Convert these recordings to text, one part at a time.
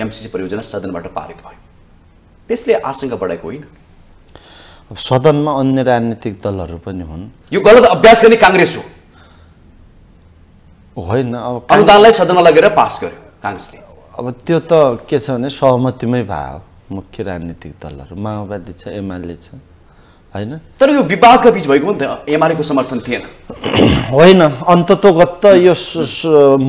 MCC परियोजना सदनबाट पारित भयो त्यसले आशंका बढाएको होइन अब सदनमा अन्य राजनीतिक दलहरू पनि हुन् यो गलत अभ्यास गर्ने काङ्ग्रेस हो होइन अब अनुदानलाई सदनमा लगेर पास गर्यो काङ्ग्रेसले अब त्यो त के छ भने सहमतिमै भयो मुख्य राजनीतिक दलहरू माओवादी छ एमाले छ होइन तर यो विवादका बिच भएको नि त एमआरएको समर्थन थिएन होइन अन्ततोगत यो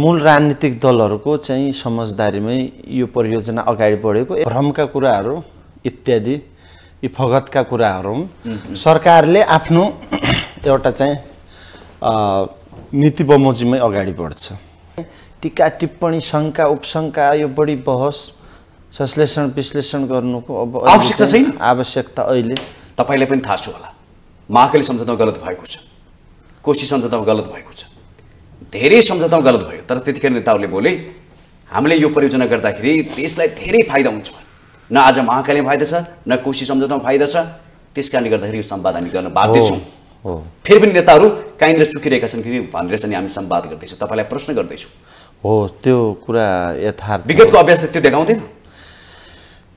मूल राजनीतिक दलहरूको चाहिँ समझदारीमै यो परियोजना अगाडि बढेको भ्रमका कुराहरू इत्यादि यी फगतका कुराहरू सरकारले आफ्नो एउटा चाहिँ नीति बमोजीमै अगाडि बढ्छ टिका टिप्पणी शङ्का उपशङ्का यो बढी बहस संश्लेषण विश्लेषण गर्नुको अब आवश्यकता छैन आवश्यकता अहिले तपाईँलाई पनि थाहा छ होला महाकाली सम्झौता गलत भएको छ कोशी सम्झौतामा गलत भएको छ धेरै सम्झौता गलत भयो तर त्यतिखेर नेताहरूले बोले हामीले यो परियोजना गर्दाखेरि देशलाई धेरै फाइदा हुन्छ न आज महाकालीमा फाइदा छ न कोशी सम्झौतामा फाइदा छ त्यस कारणले गर्दाखेरि यो सम्वाद हामी गर्न बाध्य छौँ फेरि पनि नेताहरू कहीँनिर चुकिरहेका छन् फेरि भनेर चाहिँ हामी सम्वाद गर्दैछौँ तपाईँलाई प्रश्न गर्दैछु हो त्यो कुरा यथार्थ विगतको अभ्यासले त्यो देखाउँदैन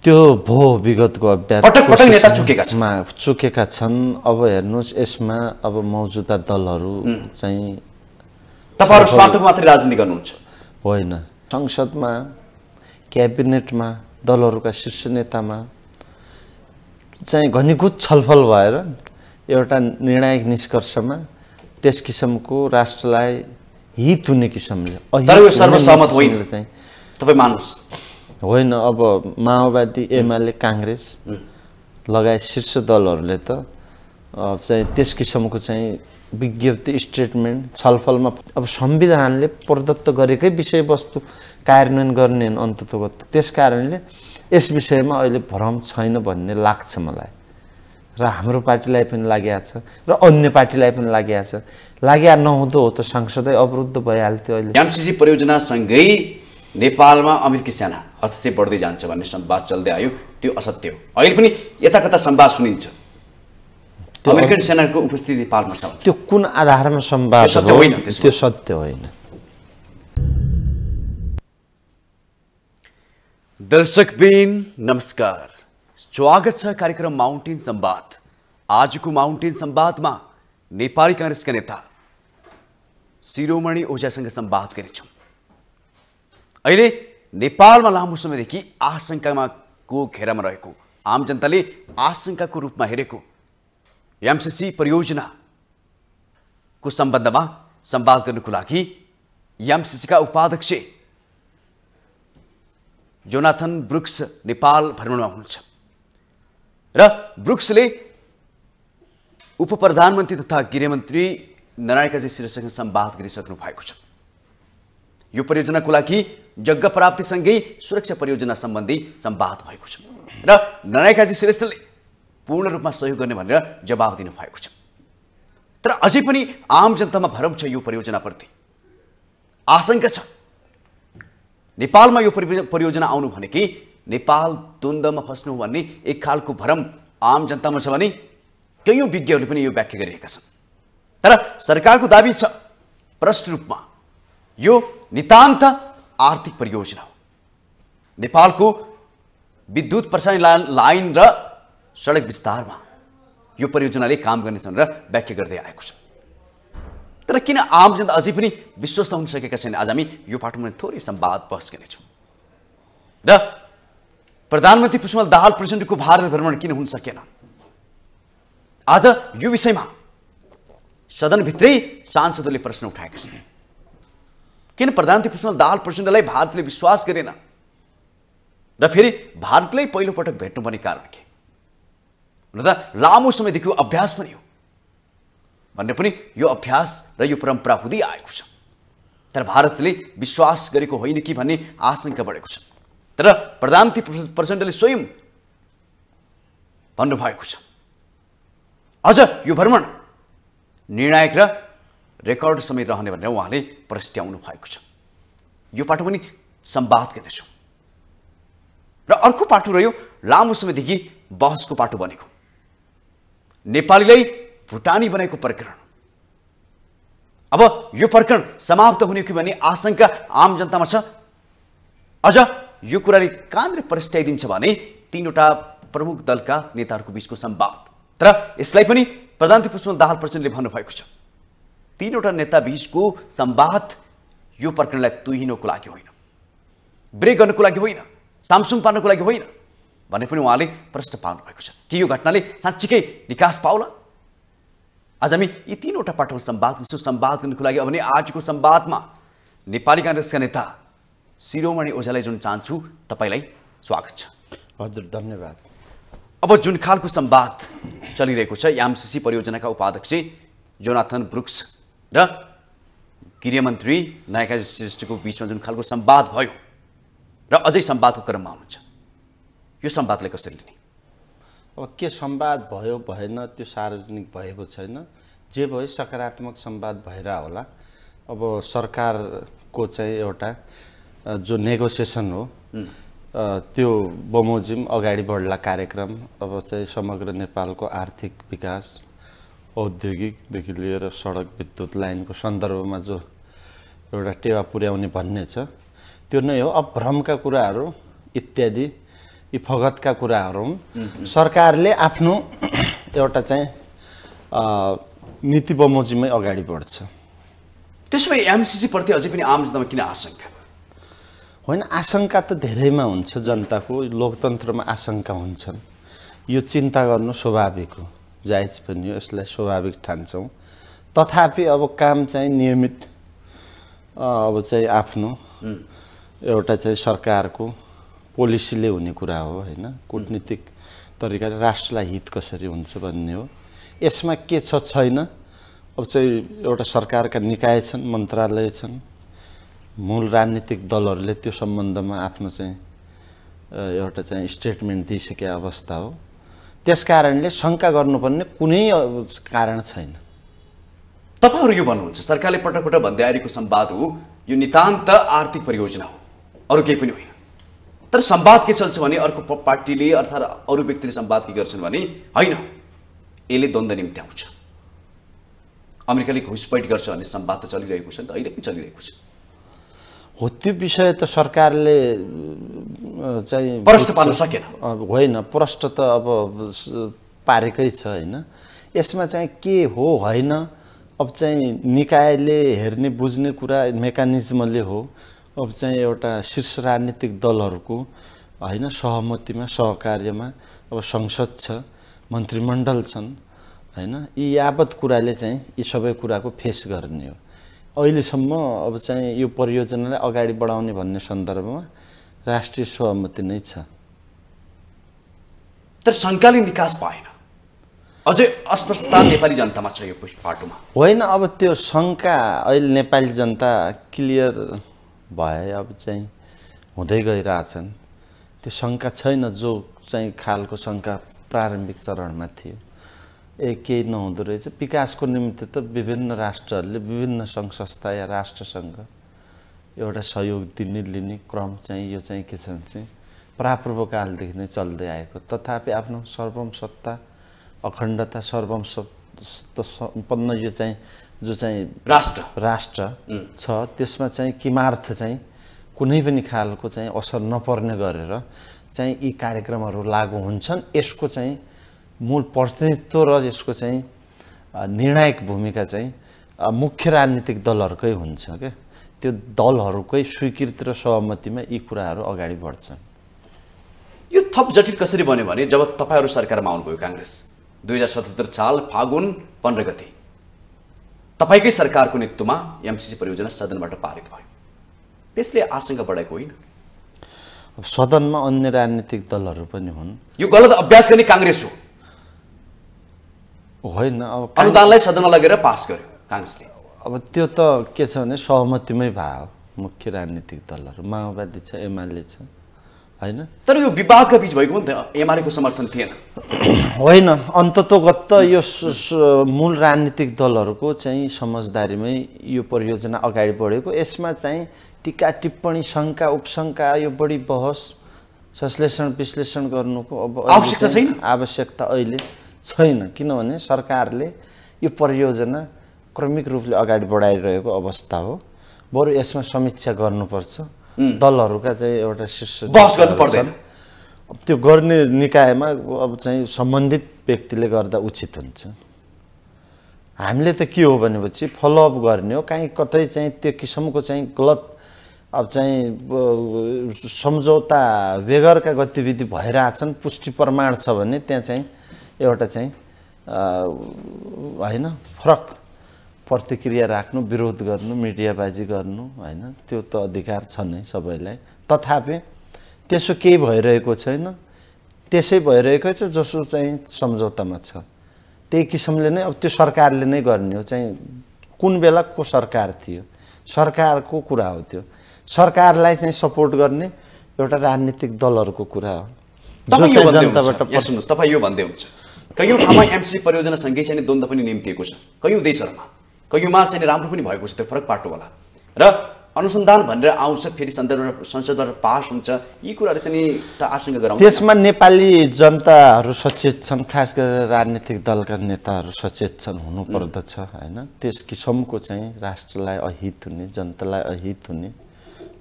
त्यो भो विगतको अभ्यास पटक पटक नेता चुकेका छन् चुकेका छन् अब हेर्नुहोस् यसमा अब मौजुदा दलहरू चाहिँ तपाईँहरू स्वार्थको मात्रै राजनीति गर्नुहुन्छ होइन संसदमा क्याबिनेटमा दलहरूका शीर्ष नेतामा चाहिँ घनीकुत छलफल भएर एउटा निर्णायक निष्कर्षमा त्यस किसिमको राष्ट्रलाई हित हुने किसिमले चाहिँ तपाईँ मान्नुहोस् होइन अब माओवादी एमाले काङ्ग्रेस लगायत शीर्ष दलहरूले त चाहिँ त्यस किसिमको चाहिँ विज्ञप्ति स्टेटमेन्ट छलफलमा अब संविधानले प्रदत्त गरेकै विषयवस्तु कार्यान्वयन गर्ने अन्तत्वको त्यस कारणले यस विषयमा अहिले भ्रम छैन भन्ने लाग्छ मलाई र हाम्रो पार्टीलाई पनि आएको छ र अन्य पार्टीलाई पनि लागेको छ लाग्या नहुँदो हो त संसदै अवरुद्ध भइहाल्थ्यो अहिले एमसिसी परियोजनासँगै नेपालमा अमेरिकी सेना हस्तक्षेप बढ्दै जान्छ भन्ने सम्वाद चल्दै आयो त्यो असत्य हो अहिले पनि यता कता सम्वाद सुनिन्छ अमेरिकन सेनाको उपस्थिति नेपालमा छ त्यो कुन आधारमा सम्वाद सत्य होइन त्यो सत्य होइन दर्शक बिन नमस्कार स्वागत छ कार्यक्रम माउन्टेन सम्वाद आजको माउन्टेन सम्वादमा नेपाली काङ्ग्रेसका नेता शिरोमणि ओझासँग सम्वाद गरेछौँ अहिले नेपालमा लामो समयदेखि आशङ्कामा को घेरामा रहेको आम जनताले आशंकाको रूपमा हेरेको एमसिसी परियोजनाको सम्बन्धमा सम्वाद गर्नुको लागि एमसिसीका उपाध्यक्ष जोनाथन ब्रुक्स नेपाल भ्रमणमा हुनुहुन्छ र ब्रुक्सले उप प्रधानमन्त्री तथा गृहमन्त्री नारायणकाजी श्रीसँग सम्वाद गरिसक्नु भएको छ यो परियोजनाको लागि जग्गा प्राप्तिसँगै सुरक्षा परियोजना सम्बन्धी सम्वाद भएको छ र नरायकाजी श्रेष्ठले पूर्ण रूपमा सहयोग गर्ने भनेर जवाब दिनुभएको छ तर अझै पनि आम जनतामा भरम छ यो परियोजनाप्रति आशंका छ नेपालमा यो परियोजना आउनु भने कि नेपाल द्वन्द्वमा फस्नु भन्ने एक खालको भरम आम जनतामा छ भने कैयौँ विज्ञहरूले पनि यो व्याख्या गरिरहेका छन् तर सरकारको दावी छ प्रष्ट रूपमा यो नितान्त आर्थिक परियोजना हो नेपालको विद्युत प्रसारण लाइन र सडक विस्तारमा यो परियोजनाले काम गर्नेछन् भनेर व्याख्या गर्दै आएको छ तर किन आम जनता अझै पनि विश्वस्त हुन सकेका छैन आज हामी यो पाठमा थोरै सम्वाद बहस गर्नेछौँ र प्रधानमन्त्री पुष्पमल दाहाल प्रचण्डको भारत भ्रमण किन हुन सकेन आज यो विषयमा सदनभित्रै सांसदहरूले प्रश्न उठाएका छन् किन प्रधानमन्त्री पुष्पलाल दाहाल प्रचण्डलाई भारतले विश्वास गरेन र फेरि भारतलाई पहिलोपटक भेट्नुपर्ने कारण के हुन त लामो समयदेखि अभ्यास पनि हो भन्ने पनि यो अभ्यास र यो परम्परा हुँदै आएको छ तर भारतले विश्वास गरेको होइन कि भन्ने आशंका बढेको छ तर प्रधानमन्त्री प्रचण्डले स्वयं भन्नुभएको छ अझ यो भ्रमण निर्णायक र रेकर्ड समय रहने भनेर उहाँले प्रस्ट्याउनु भएको छ यो पाटो पनि सम्वाद गर्नेछौँ र अर्को पाटो रह्यो लामो समयदेखि बहसको पाटो बनेको नेपालीलाई भुटानी बनाएको प्रकरण अब यो प्रकरण समाप्त हुने कि भन्ने आशंका आम जनतामा छ अझ यो कुराले कहाँनिर प्रस्ट्याइदिन्छ भने तिनवटा प्रमुख दलका नेताहरूको बिचको सम्वाद तर यसलाई पनि प्रधानमन्त्री पुष्प दाहाल प्रचण्डले भन्नुभएको छ तीनवटा नेता बीचको सम्वाद यो प्रकरणलाई तुहिनको लागि होइन ब्रेक गर्नुको लागि होइन सामसुम पार्नको लागि होइन भन्ने पनि उहाँले प्रश्न भएको छ कि यो घटनाले साँच्चीकै निकास पाउला आज हामी यी तिनवटा पाठमा सम्वाद यसो सम्वाद गर्नुको लागि भने आजको सम्वादमा नेपाली काङ्ग्रेसका नेता शिरोमणि ओझालाई जुन चाहन्छु तपाईँलाई स्वागत छ हजुर धन्यवाद अब जुन खालको सम्वाद चलिरहेको छ एमसिसी परियोजनाका उपाध्यक्ष जोनाथन ब्रुक्स र गृहमन्त्री नायकाजी श्रेष्ठको बिचमा जुन खालको सम्वाद भयो र अझै सम्वादको क्रममा हुनुहुन्छ यो सम्वादलाई कसरी लिने अब के सम्वाद भयो भएन त्यो सार्वजनिक भएको छैन जे भयो सकारात्मक सम्वाद भएर होला अब सरकारको चाहिँ एउटा जो नेगोसिएसन हो त्यो बमोजिम अगाडि बढ्ला कार्यक्रम अब चाहिँ समग्र नेपालको आर्थिक विकास औद्योगिकदेखि लिएर सडक विद्युत लाइनको सन्दर्भमा जो एउटा टेवा पुर्याउने भन्ने छ त्यो नै हो अभ्रमका कुराहरू इत्यादि यी फगतका कुराहरू सरकारले आफ्नो एउटा चाहिँ नीति बमोजीमै अगाडि बढ्छ त्यसो भए एमसिसीप्रति अझै पनि आम जनतामा किन आशंका होइन आशंका त धेरैमा हुन्छ जनताको लोकतन्त्रमा आशंका हुन्छन् यो चिन्ता गर्नु स्वाभाविक हो जायज पनि हो यसलाई स्वाभाविक ठान्छौँ तथापि अब काम चाहिँ नियमित अब चाहिँ आफ्नो एउटा चाहिँ सरकारको पोलिसीले हुने कुरा हो होइन कुटनीतिक तरिकाले राष्ट्रलाई हित कसरी हुन्छ भन्ने हो यसमा के छ छैन अब चाहिँ एउटा सरकारका निकाय छन् मन्त्रालय छन् मूल राजनीतिक दलहरूले त्यो सम्बन्धमा आफ्नो चाहिँ एउटा चाहिँ स्टेटमेन्ट दिइसके अवस्था हो त्यस कारणले शङ्का गर्नुपर्ने कुनै कारण छैन तपाईँहरू यो भन्नुहुन्छ सरकारले पटक पटक भन्दै आएको सम्वाद हो यो नितान्त आर्थिक परियोजना हो अरू केही पनि होइन तर सम्वाद के चल्छ भने अर्को पार्टीले अर्थात् अरू व्यक्तिले सम्वाद के गर्छन् भने होइन यसले द्वन्द्व निम्ति आउँछ अमेरिकाले घुसपैठ गर्छ भन्ने सम्वाद त चलिरहेको छ नि त अहिले पनि चलिरहेको छ हो त्यो विषय त सरकारले चाहिँ प्रष्ट पार्न सकेन होइन प्रष्ट त अब पारेकै छ होइन यसमा चाहिँ के हो होइन अब चाहिँ निकायले हेर्ने बुझ्ने कुरा मेकानिजमले हो अब चाहिँ एउटा शीर्ष राजनीतिक दलहरूको होइन सहमतिमा सहकार्यमा अब संसद छ मन्त्रीमण्डल छन् होइन यी यावत कुराले चाहिँ यी सबै कुराको फेस गर्ने हो अहिलेसम्म अब चाहिँ यो परियोजनालाई अगाडि बढाउने भन्ने सन्दर्भमा राष्ट्रिय सहमति नै छ तर सङ्कालीन विकास पाएन अझै अस्पष्टता नेपाली जनतामा छ यो पाटोमा होइन अब त्यो शङ्का अहिले नेपाली जनता क्लियर भए अब चाहिँ हुँदै गइरहेछन् त्यो शङ्का छैन जो चाहिँ खालको शङ्का प्रारम्भिक चरणमा थियो ए केही नहुँदो रहेछ विकासको निम्ति त विभिन्न राष्ट्रहरूले विभिन्न सङ्घ संस्था या राष्ट्रसँग एउटा सहयोग दिने लिने क्रम चाहिँ यो चाहिँ के छ चाहिँ प्रापूर्वकालदेखि नै चल्दै आएको तथापि आफ्नो सर्वम सत्ता अखण्डता सर्वम सम्पन्न यो चाहिँ जो चाहिँ राष्ट्र राष्ट्र छ त्यसमा चाहिँ किमार्थ चाहिँ कुनै पनि खालको चाहिँ असर नपर्ने गरेर चाहिँ यी कार्यक्रमहरू लागु हुन्छन् यसको चाहिँ मूल प्रतिनिधित्व र यसको चाहिँ निर्णायक भूमिका चाहिँ मुख्य राजनीतिक दलहरूकै हुन्छ क्या त्यो दलहरूकै स्वीकृति र सहमतिमा यी कुराहरू अगाडि बढ्छ यो थप जटिल कसरी बन्यो भने जब तपाईँहरू सरकारमा आउनुभयो काङ्ग्रेस दुई हजार सतहत्तर साल फागुन पन्ध्र गति तपाईँकै सरकारको नेतृत्वमा एमसिसी परियोजना सदनबाट पारित भयो त्यसले आशंका बढाएको होइन सदनमा अन्य राजनीतिक दलहरू पनि हुन् यो गलत अभ्यास गर्ने काङ्ग्रेस हो होइन अब अनुदानलाई सदनमा लगेर पास गर्यो काङ्ग्रेसले अब त्यो त के छ भने सहमतिमै भयो मुख्य राजनीतिक दलहरू माओवादी छ एमाले छ होइन तर यो विवादका बिच भएको नि त एमआलएको समर्थन थिएन होइन अन्ततोगत यो मूल राजनीतिक दलहरूको चाहिँ समझदारीमै यो परियोजना अगाडि बढेको यसमा चाहिँ टिका टिप्पणी शङ्का उपशङ्का यो बढी बहस संश्लेषण विश्लेषण गर्नुको अब आवश्यकता छैन आवश्यकता अहिले छैन किनभने सरकारले यो परियोजना क्रमिक रूपले अगाडि बढाइरहेको अवस्था हो बरु यसमा समीक्षा गर्नुपर्छ दलहरूका चाहिँ एउटा शीर्ष बहस गर्नुपर्छ त्यो गर्ने निकायमा अब चाहिँ सम्बन्धित व्यक्तिले गर्दा उचित हुन्छ हामीले त के हो भनेपछि फलोअप गर्ने हो काहीँ कतै चाहिँ त्यो किसिमको चाहिँ गलत अब चाहिँ सम्झौता बेगरका गतिविधि भइरहेछन् पुष्टि प्रमाण छ भने त्यहाँ चाहिँ एउटा चाहिँ होइन फरक प्रतिक्रिया राख्नु विरोध गर्नु मिडियाबाजी गर्नु होइन त्यो त अधिकार छ नै सबैलाई तथापि त्यसो केही भइरहेको छैन त्यसै भइरहेको छ जसो चाहिँ सम्झौतामा छ त्यही किसिमले नै अब त्यो सरकारले नै गर्ने हो चाहिँ कुन बेलाको सरकार थियो सरकारको कुरा हो त्यो सरकारलाई चाहिँ सपोर्ट गर्ने एउटा राजनीतिक दलहरूको कुरा हो तपाईँ यो भन्दै हुन्छ कैयौँ ठाउँमा एमसी परियोजना सँगै चाहिँ द्वन्द्व पनि निम्तिएको छ कैयौँ देशहरूमा कैयौँमा चाहिँ राम्रो पनि भएको छ त्यो फरक पाटो होला र अनुसन्धान भनेर आउँछ फेरि संसदबाट पास हुन्छ यी कुराहरू चाहिँ नि त आशंका गराउँछ त्यसमा नेपाली जनताहरू सचेत छन् खास गरेर राजनीतिक दलका नेताहरू सचेत छन् हुनुपर्दछ होइन त्यस किसिमको चाहिँ राष्ट्रलाई अहित हुने जनतालाई अहित हुने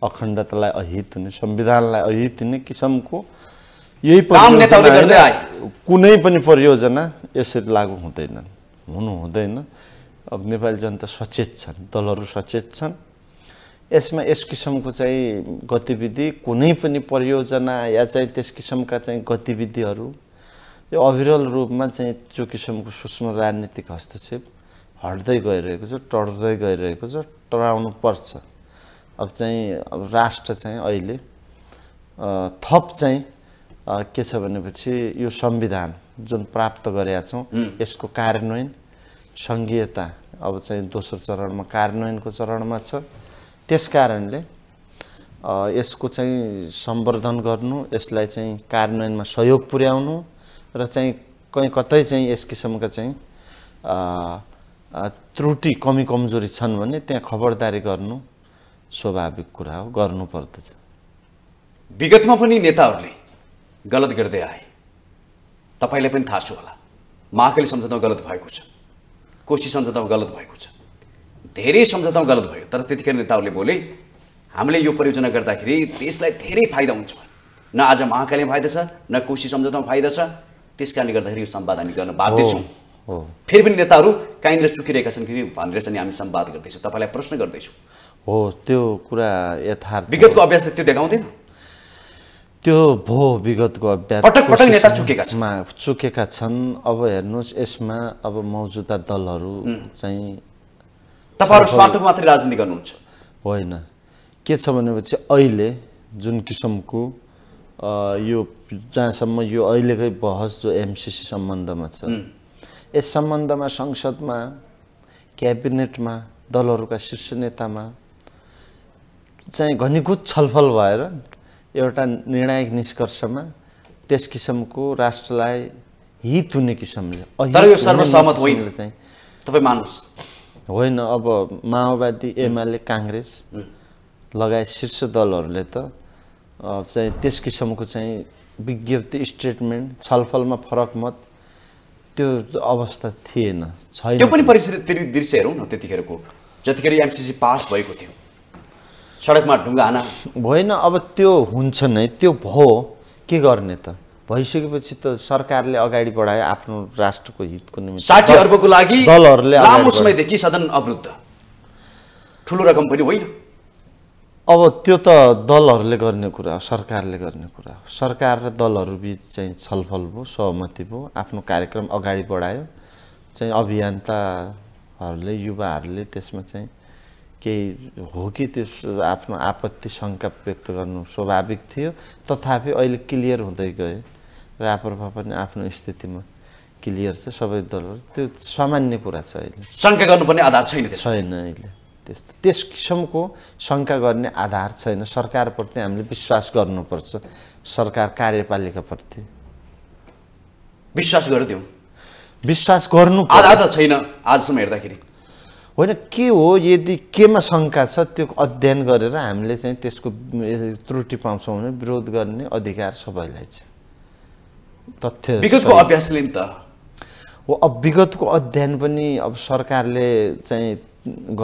अखण्डतालाई अहित हुने संविधानलाई अहित हुने किसिमको यही कुनै पनि परियोजना यसरी लागु हुँदैन हुनु हुँदैन अब नेपाली जनता सचेत छन् दलहरू सचेत छन् यसमा यस किसिमको चाहिँ गतिविधि कुनै पनि परियोजना या चाहिँ त्यस किसिमका चाहिँ गतिविधिहरू यो अविरल रूपमा चाहिँ त्यो किसिमको सूक्ष्म राजनीतिक हस्तक्षेप हट्दै गइरहेको छ टर्दै गइरहेको छ टराउनु पर्छ अब चाहिँ अब राष्ट्र चाहिँ अहिले थप चाहिँ के छ भनेपछि यो संविधान जुन प्राप्त गरेका छौँ यसको कार्यान्वयन सङ्घीयता अब चाहिँ दोस्रो चरणमा कार्यान्वयनको चरणमा छ त्यस कारणले यसको चाहिँ सम्वर्धन गर्नु यसलाई चाहिँ कार्यान्वयनमा सहयोग पुर्याउनु र चाहिँ कहीँ कतै चाहिँ यस किसिमका चाहिँ त्रुटि कमी कमजोरी छन् भने त्यहाँ खबरदारी गर्नु स्वाभाविक कुरा हो गर्नुपर्दछ विगतमा पनि नेताहरूले गलत गर्दै आए तपाईँलाई पनि थाहा छ होला महाकाली सम्झौता गलत भएको छ कोशी सम्झौता गलत भएको छ धेरै सम्झौता गलत भयो तर त्यतिखेर नेताहरूले बोले हामीले यो परियोजना गर्दाखेरि देशलाई धेरै फाइदा हुन्छ न आज महाकालीमा फाइदा छ न कोशी सम्झौतामा फाइदा छ त्यस कारणले गर्दाखेरि यो सम्वाद हामी गर्न बाध्य छौँ फेरि पनि नेताहरू कहीँनिर चुकिरहेका छन् कि भनेर चाहिँ हामी सम्वाद गर्दैछौँ तपाईँलाई प्रश्न गर्दैछु हो त्यो कुरा यथार्थ विगतको अभ्यासले त्यो देखाउँदैन त्यो भो विगतको अभ्यास पटक पटक नेता चुकेका छन् चुकेका छन् अब हेर्नुहोस् यसमा अब मौजुदा दलहरू चाहिँ तपाईँहरू स्वार्थको मात्रै राजनीति गर्नुहुन्छ होइन के छ भनेपछि अहिले जुन किसिमको यो जहाँसम्म यो अहिलेकै बहस जो एमसिसी सम्बन्धमा छ यस सम्बन्धमा संसदमा क्याबिनेटमा दलहरूका शीर्ष नेतामा चाहिँ घनीकुत छलफल भएर एउटा निर्णायक निष्कर्षमा त्यस किसिमको राष्ट्रलाई हित हुने किसिमले सर्वसहमत होइन तपाईँ मान्नुहोस् होइन अब माओवादी एमाले काङ्ग्रेस लगायत शीर्ष दलहरूले त चाहिँ त्यस किसिमको चाहिँ विज्ञप्ति स्टेटमेन्ट छलफलमा फरक मत त्यो अवस्था थिएन छैन त्यो पनि परिस्थिति दृश्य हेरौँ न त्यतिखेरको जतिखेर एमसिसी पास भएको थियो सडकमा ढुङ्गा हाना भएन अब त्यो हुन्छ नै त्यो भयो के गर्ने त भइसकेपछि त सरकारले अगाडि बढायो आफ्नो राष्ट्रको हितको निम्ति साठी अर्बको लागि दलहरूले लामो समयदेखि सदन अवरुद्ध ठुलो रकम पनि होइन अब त्यो त दलहरूले गर्ने कुरा हो सरकारले गर्ने कुरा हो सरकार र दलहरू बिच चाहिँ छलफल भयो सहमति भयो आफ्नो कार्यक्रम अगाडि बढायो चाहिँ अभियन्ताहरूले युवाहरूले त्यसमा चाहिँ केही हो कि त्यो आफ्नो आपत्ति शङ्का व्यक्त गर्नु स्वाभाविक थियो तथापि अहिले क्लियर हुँदै गयो र राप्रपा पनि आफ्नो स्थितिमा क्लियर छ सबै दलहरू त्यो सामान्य कुरा छ अहिले शङ्का गर्नुपर्ने आधार छैन छैन अहिले त्यस्तो त्यस किसिमको शङ्का गर्ने आधार छैन सरकारप्रति हामीले विश्वास गर्नुपर्छ सरकार कार्यपालिकाप्रति विश्वास गरिदिउँ विश्वास गर्नु आधार त छैन आजसम्म हेर्दाखेरि होइन के हो यदि केमा शङ्का छ त्यो अध्ययन गरेर हामीले चाहिँ त्यसको त्रुटि पाउँछौँ भने विरोध गर्ने अधिकार सबैलाई छ तथ्य विगतको अभ्यासले त हो अब विगतको अध्ययन पनि अब सरकारले चाहिँ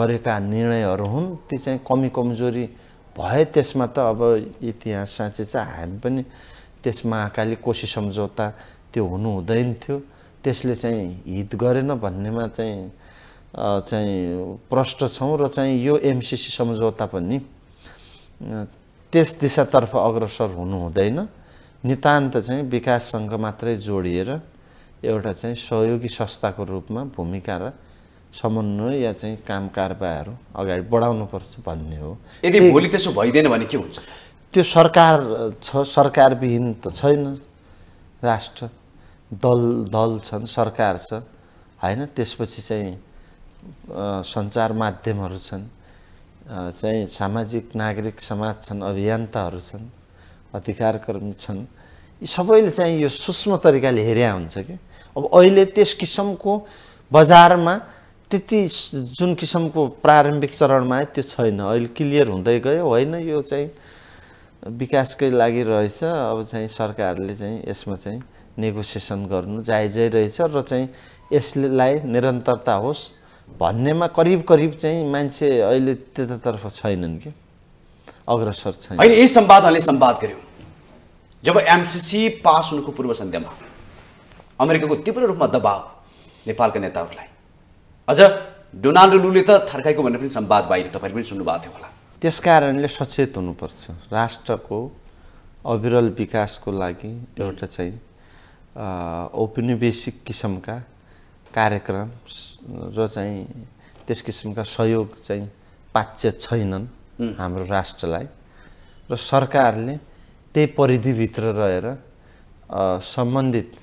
गरेका निर्णयहरू हुन् ती चाहिँ कमी कमजोरी भए त्यसमा त अब इतिहास साँच्चै चाहिँ हामी पनि त्यस महाकाली कोशी सम्झौता त्यो हुनु हुँदैन थियो त्यसले चाहिँ हित गरेन भन्नेमा चाहिँ चाहिँ प्रष्ट छौँ र चाहिँ यो एमसिसी सम्झौता पनि त्यस दिशातर्फ अग्रसर हुनु हुँदैन नितान्त चाहिँ विकाससँग मात्रै जोडिएर एउटा चाहिँ सहयोगी संस्थाको रूपमा भूमिका र समन्वय या चाहिँ काम कारबाहीहरू अगाडि बढाउनुपर्छ भन्ने हो यदि भोलि त्यसो भइदिएन भने के हुन्छ त्यो सरकार छ सरकारविहीन त छैन राष्ट्र दल दल छन् सरकार छ होइन त्यसपछि चाहिँ सञ्चार माध्यमहरू छन् चाहिँ सामाजिक नागरिक समाज छन् अभियन्ताहरू छन् अधिकारकर्मी छन् यी सबैले चाहिँ यो सूक्ष्म तरिकाले हेरिया हुन्छ कि अब अहिले त्यस किसिमको बजारमा त्यति जुन किसिमको प्रारम्भिक चरणमा आयो त्यो छैन अहिले क्लियर हुँदै गयो होइन यो चाहिँ विकासकै लागि रहेछ अब चाहिँ सरकारले चाहिँ यसमा चाहिँ नेगोसिएसन गर्नु जायजै रहेछ र चाहिँ यसलाई निरन्तरता होस् भन्नेमा करिब करिब चाहिँ मान्छे अहिले त्यतातर्फ छैनन् कि अग्रसर छैन होइन यही सम्वादहरूले सम्वाद गर्यो जब एमसिसी पास हुनुको पूर्व सन्ध्यामा अमेरिकाको तीव्र रूपमा दबाव नेपालका नेताहरूलाई अझ डोनाल्ड लुले त थर्काएको भन्ने पनि सम्वाद बाहिर तपाईँले पनि सुन्नुभएको थियो होला त्यस कारणले सचेत हुनुपर्छ राष्ट्रको अविरल विकासको लागि एउटा चाहिँ औपनिवेशिक किसिमका कार्यक्रम र चाहिँ त्यस किसिमका सहयोग चाहिँ पाच्य छैनन् हाम्रो राष्ट्रलाई र सरकारले त्यही परिधिभित्र रहेर सम्बन्धित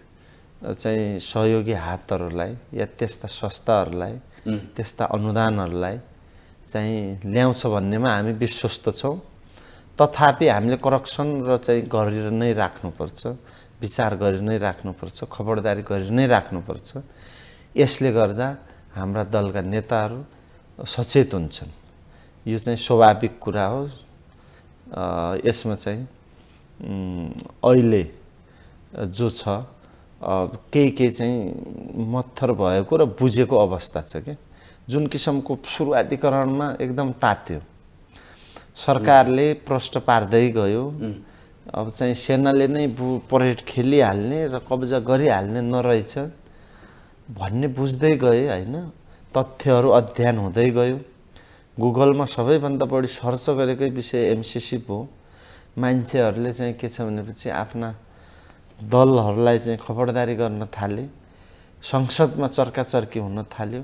चाहिँ सहयोगी हातहरूलाई या त्यस्ता संस्थाहरूलाई त्यस्ता अनुदानहरूलाई चाहिँ ल्याउँछ भन्नेमा हामी विश्वस्त छौँ तथापि हामीले करप्सन र चाहिँ गरेर नै राख्नुपर्छ विचार गरी नै राख्नुपर्छ खबरदारी गरी नै राख्नुपर्छ यसले गर्दा हाम्रा दलका नेताहरू सचेत हुन्छन् यो चाहिँ स्वाभाविक कुरा हो यसमा चाहिँ अहिले जो छ केही केही चाहिँ मत्थर भएको र बुझेको अवस्था छ क्या जुन किसिमको सुरुवातीकरणमा एकदम तात्यो सरकारले प्रष्ट पार्दै गयो अब चाहिँ सेनाले नै परेड खेलिहाल्ने र कब्जा गरिहाल्ने नरहेछ भन्ने बुझ्दै गए होइन तथ्यहरू अध्ययन हुँदै गयो गुगलमा सबैभन्दा बढी सर्च गरेकै विषय एमसिसी पो मान्छेहरूले चाहिँ के छ भनेपछि आफ्ना दलहरूलाई चाहिँ खबरदारी गर्न थाले संसदमा चर्काचर्की हुन थाल्यो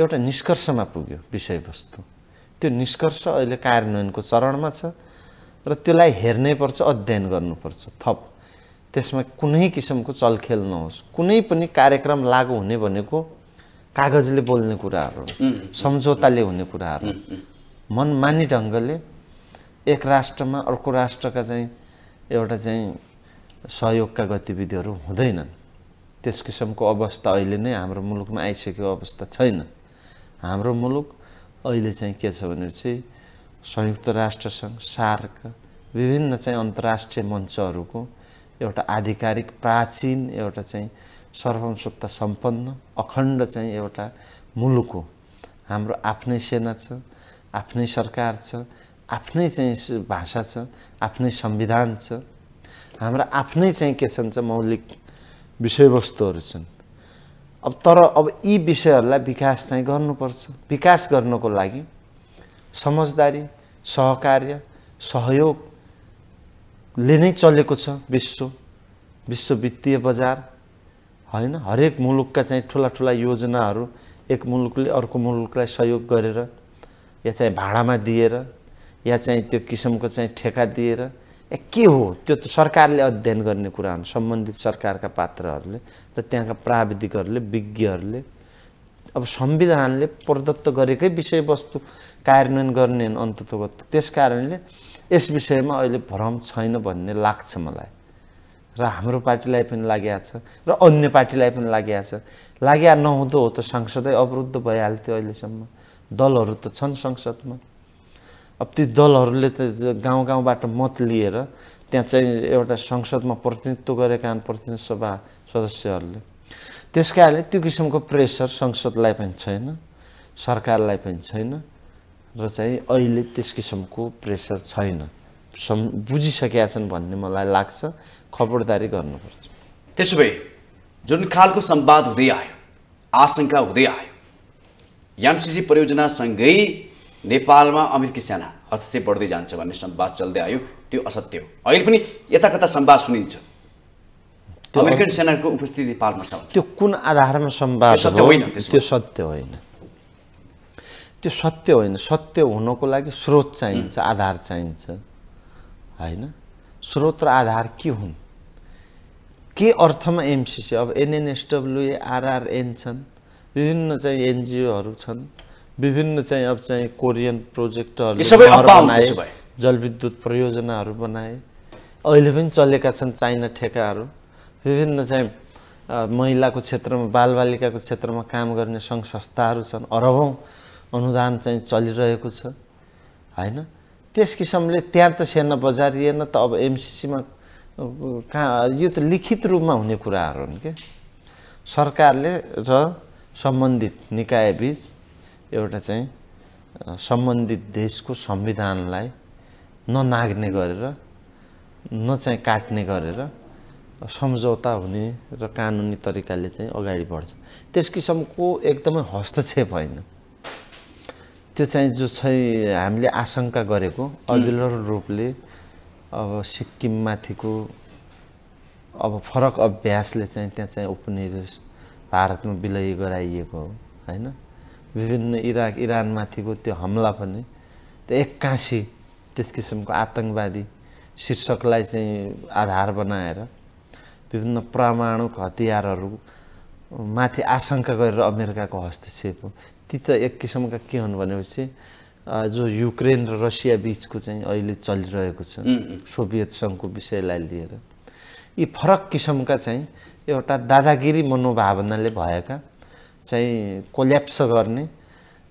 एउटा निष्कर्षमा पुग्यो विषयवस्तु त्यो निष्कर्ष अहिले कार्यान्वयनको चरणमा छ र त्यसलाई हेर्नै पर्छ अध्ययन गर्नुपर्छ थप त्यसमा कुनै किसिमको चलखेल नहोस् कुनै पनि कार्यक्रम लागु हुने भनेको कागजले बोल्ने कुराहरू सम्झौताले हुने कुराहरू मनमानी ढङ्गले एक राष्ट्रमा अर्को राष्ट्रका चाहिँ एउटा चाहिँ सहयोगका गतिविधिहरू हुँदैनन् त्यस किसिमको अवस्था अहिले नै हाम्रो मुलुकमा आइसकेको अवस्था छैन हाम्रो मुलुक अहिले चाहिँ के छ भने चाहिँ संयुक्त राष्ट्रसङ्घ सार्क विभिन्न चाहिँ अन्तर्राष्ट्रिय मञ्चहरूको एउटा आधिकारिक प्राचीन एउटा चाहिँ सर्वसत्ता सम्पन्न अखण्ड चाहिँ एउटा मुलुक हो हाम्रो आफ्नै सेना छ आफ्नै सरकार छ आफ्नै चाहिँ भाषा छ आफ्नै संविधान छ हाम्रा आफ्नै चाहिँ के छन् चाहिँ मौलिक विषयवस्तुहरू छन् अब तर अब यी विषयहरूलाई विकास चाहिँ गर्नुपर्छ विकास गर्नको लागि समझदारी सहकार्य सहयोग ले नै चलेको छ विश्व विश्व वित्तीय बजार होइन हरेक मुलुकका चाहिँ ठुला ठुला योजनाहरू एक मुलुकले अर्को मुलुकलाई सहयोग गरेर या चाहिँ भाडामा दिएर या चाहिँ त्यो किसिमको चाहिँ ठेका दिएर ए के हो त्यो त सरकारले अध्ययन गर्ने कुरा हुन् सम्बन्धित सरकारका पात्रहरूले र त्यहाँका प्राविधिकहरूले विज्ञहरूले अब संविधानले प्रदत्त गरेकै विषयवस्तु कार्यान्वयन गर्ने अन्ततगत त्यस कारणले यस विषयमा अहिले भ्रम छैन भन्ने लाग्छ मलाई र हाम्रो पार्टीलाई पनि लागेको छ र अन्य पार्टीलाई पनि लागेको छ लागे नहुँदो हो त संसदै अवरुद्ध भइहाल्थ्यो अहिलेसम्म दलहरू त छन् संसदमा अब ती दलहरूले त गाउँ गाउँबाट मत लिएर त्यहाँ चाहिँ एउटा संसदमा प्रतिनिधित्व गरेका प्रतिनिधि सभा सदस्यहरूले त्यस कारणले त्यो किसिमको प्रेसर संसदलाई पनि छैन सरकारलाई पनि छैन र चाहिँ अहिले त्यस किसिमको प्रेसर छैन सम् बुझिसकेका छन् भन्ने मलाई लाग्छ खबरदारी गर्नुपर्छ त्यसो भए जुन खालको सम्वाद हुँदै आयो आशंका हुँदै आयो एमसिसी परियोजनासँगै नेपालमा अमेरिकी सेना हस्तक्षेप बढ्दै जान्छ भन्ने सम्वाद चल्दै आयो त्यो असत्य हो अहिले पनि यता कता सम्वाद सुनिन्छ अमेरिकन सेनाको उपस्थिति नेपालमा छ त्यो कुन आधारमा संवाद होइन त्यो सत्य होइन त्यो सत्य होइन सत्य हुनको लागि स्रोत चाहिन्छ आधार चाहिन्छ होइन स्रोत र आधार के हुन् के अर्थमा एमसिसी अब एनएनएसडब्लुए आरआरएन छन् विभिन्न चाहिँ एनजिओहरू छन् विभिन्न चाहिँ अब चाहिँ कोरियन प्रोजेक्टहरू जलविद्युत परियोजनाहरू बनाए अहिले पनि चलेका छन् चाइना ठेकाहरू विभिन्न चाहिँ महिलाको क्षेत्रमा बालबालिकाको क्षेत्रमा काम गर्ने सङ्घ संस्थाहरू छन् अरबौँ अनुदान चाहिँ चलिरहेको छ होइन त्यस किसिमले त्यहाँ त सेना बजारिएन त अब एमसिसीमा कहाँ यो त लिखित रूपमा हुने कुराहरू हुन् क्या सरकारले र सम्बन्धित निकायबिच एउटा चाहिँ सम्बन्धित देशको संविधानलाई ननाग्ने गरेर न चाहिँ काट्ने गरेर सम्झौता हुने र कानुनी तरिकाले चाहिँ अगाडि बढ्छ त्यस किसिमको एकदमै हस्तक्षेप होइन त्यो चाहिँ जो चाहिँ हामीले आशंका गरेको अघिल्लो रूपले अब सिक्किममाथिको अब फरक अभ्यासले चाहिँ त्यहाँ चाहिँ उपनिवेश भारतमा विलय गराइएको हो होइन विभिन्न इराक इरानमाथिको त्यो हमला पनि त्यो एक्कासी त्यस किसिमको आतङ्कवादी शीर्षकलाई चाहिँ आधार बनाएर विभिन्न प्रमाणुक हतियारहरू माथि आशंका गरेर अमेरिकाको हस्तक्षेप हो ती त एक किसिमका के हुन् भनेपछि जो युक्रेन र रसिया बिचको चाहिँ अहिले चलिरहेको छ सोभियत सङ्घको विषयलाई लिएर यी फरक किसिमका चाहिँ एउटा दादागिरी मनोभावनाले भएका चाहिँ कोल्याप्स गर्ने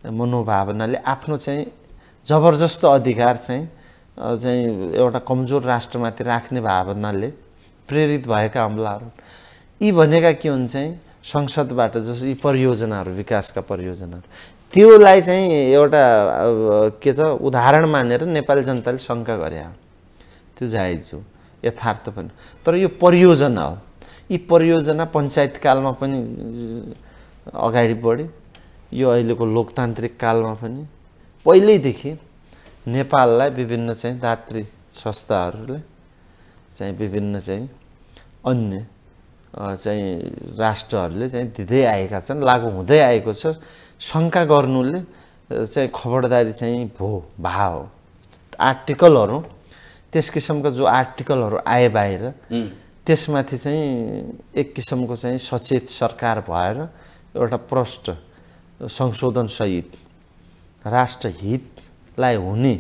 मनोभावनाले आफ्नो चाहिँ जबरजस्त अधिकार चाहिँ चाहिँ एउटा कमजोर राष्ट्रमाथि राख्ने भावनाले प्रेरित भएका हमलाहरू यी भनेका के हुन् चाहिँ संसदबाट जस्तो यी परियोजनाहरू विकासका परियोजनाहरू त्योलाई चाहिँ एउटा के छ उदाहरण मानेर नेपाली जनताले शङ्का गरे त्यो जायज हो यथार्थ पनि तर यो परियोजना हो यी परियोजना कालमा पनि अगाडि बढ्यो यो अहिलेको लोकतान्त्रिक कालमा पनि पहिल्यैदेखि नेपाललाई विभिन्न चाहिँ दात्री संस्थाहरूले चाहिँ विभिन्न चाहिँ अन्य चाहिँ राष्ट्रहरूले चाहिँ दिँदै आएका छन् लागु हुँदै आएको छ शङ्का गर्नुले चाहिँ खबरदारी चाहिँ भो भा हो आर्टिकलहरू त्यस किसिमको जो आर्टिकलहरू आए बाहिर त्यसमाथि चाहिँ एक किसिमको चाहिँ सचेत सरकार भएर एउटा प्रष्ट संशोधनसहित राष्ट्रहितलाई हुने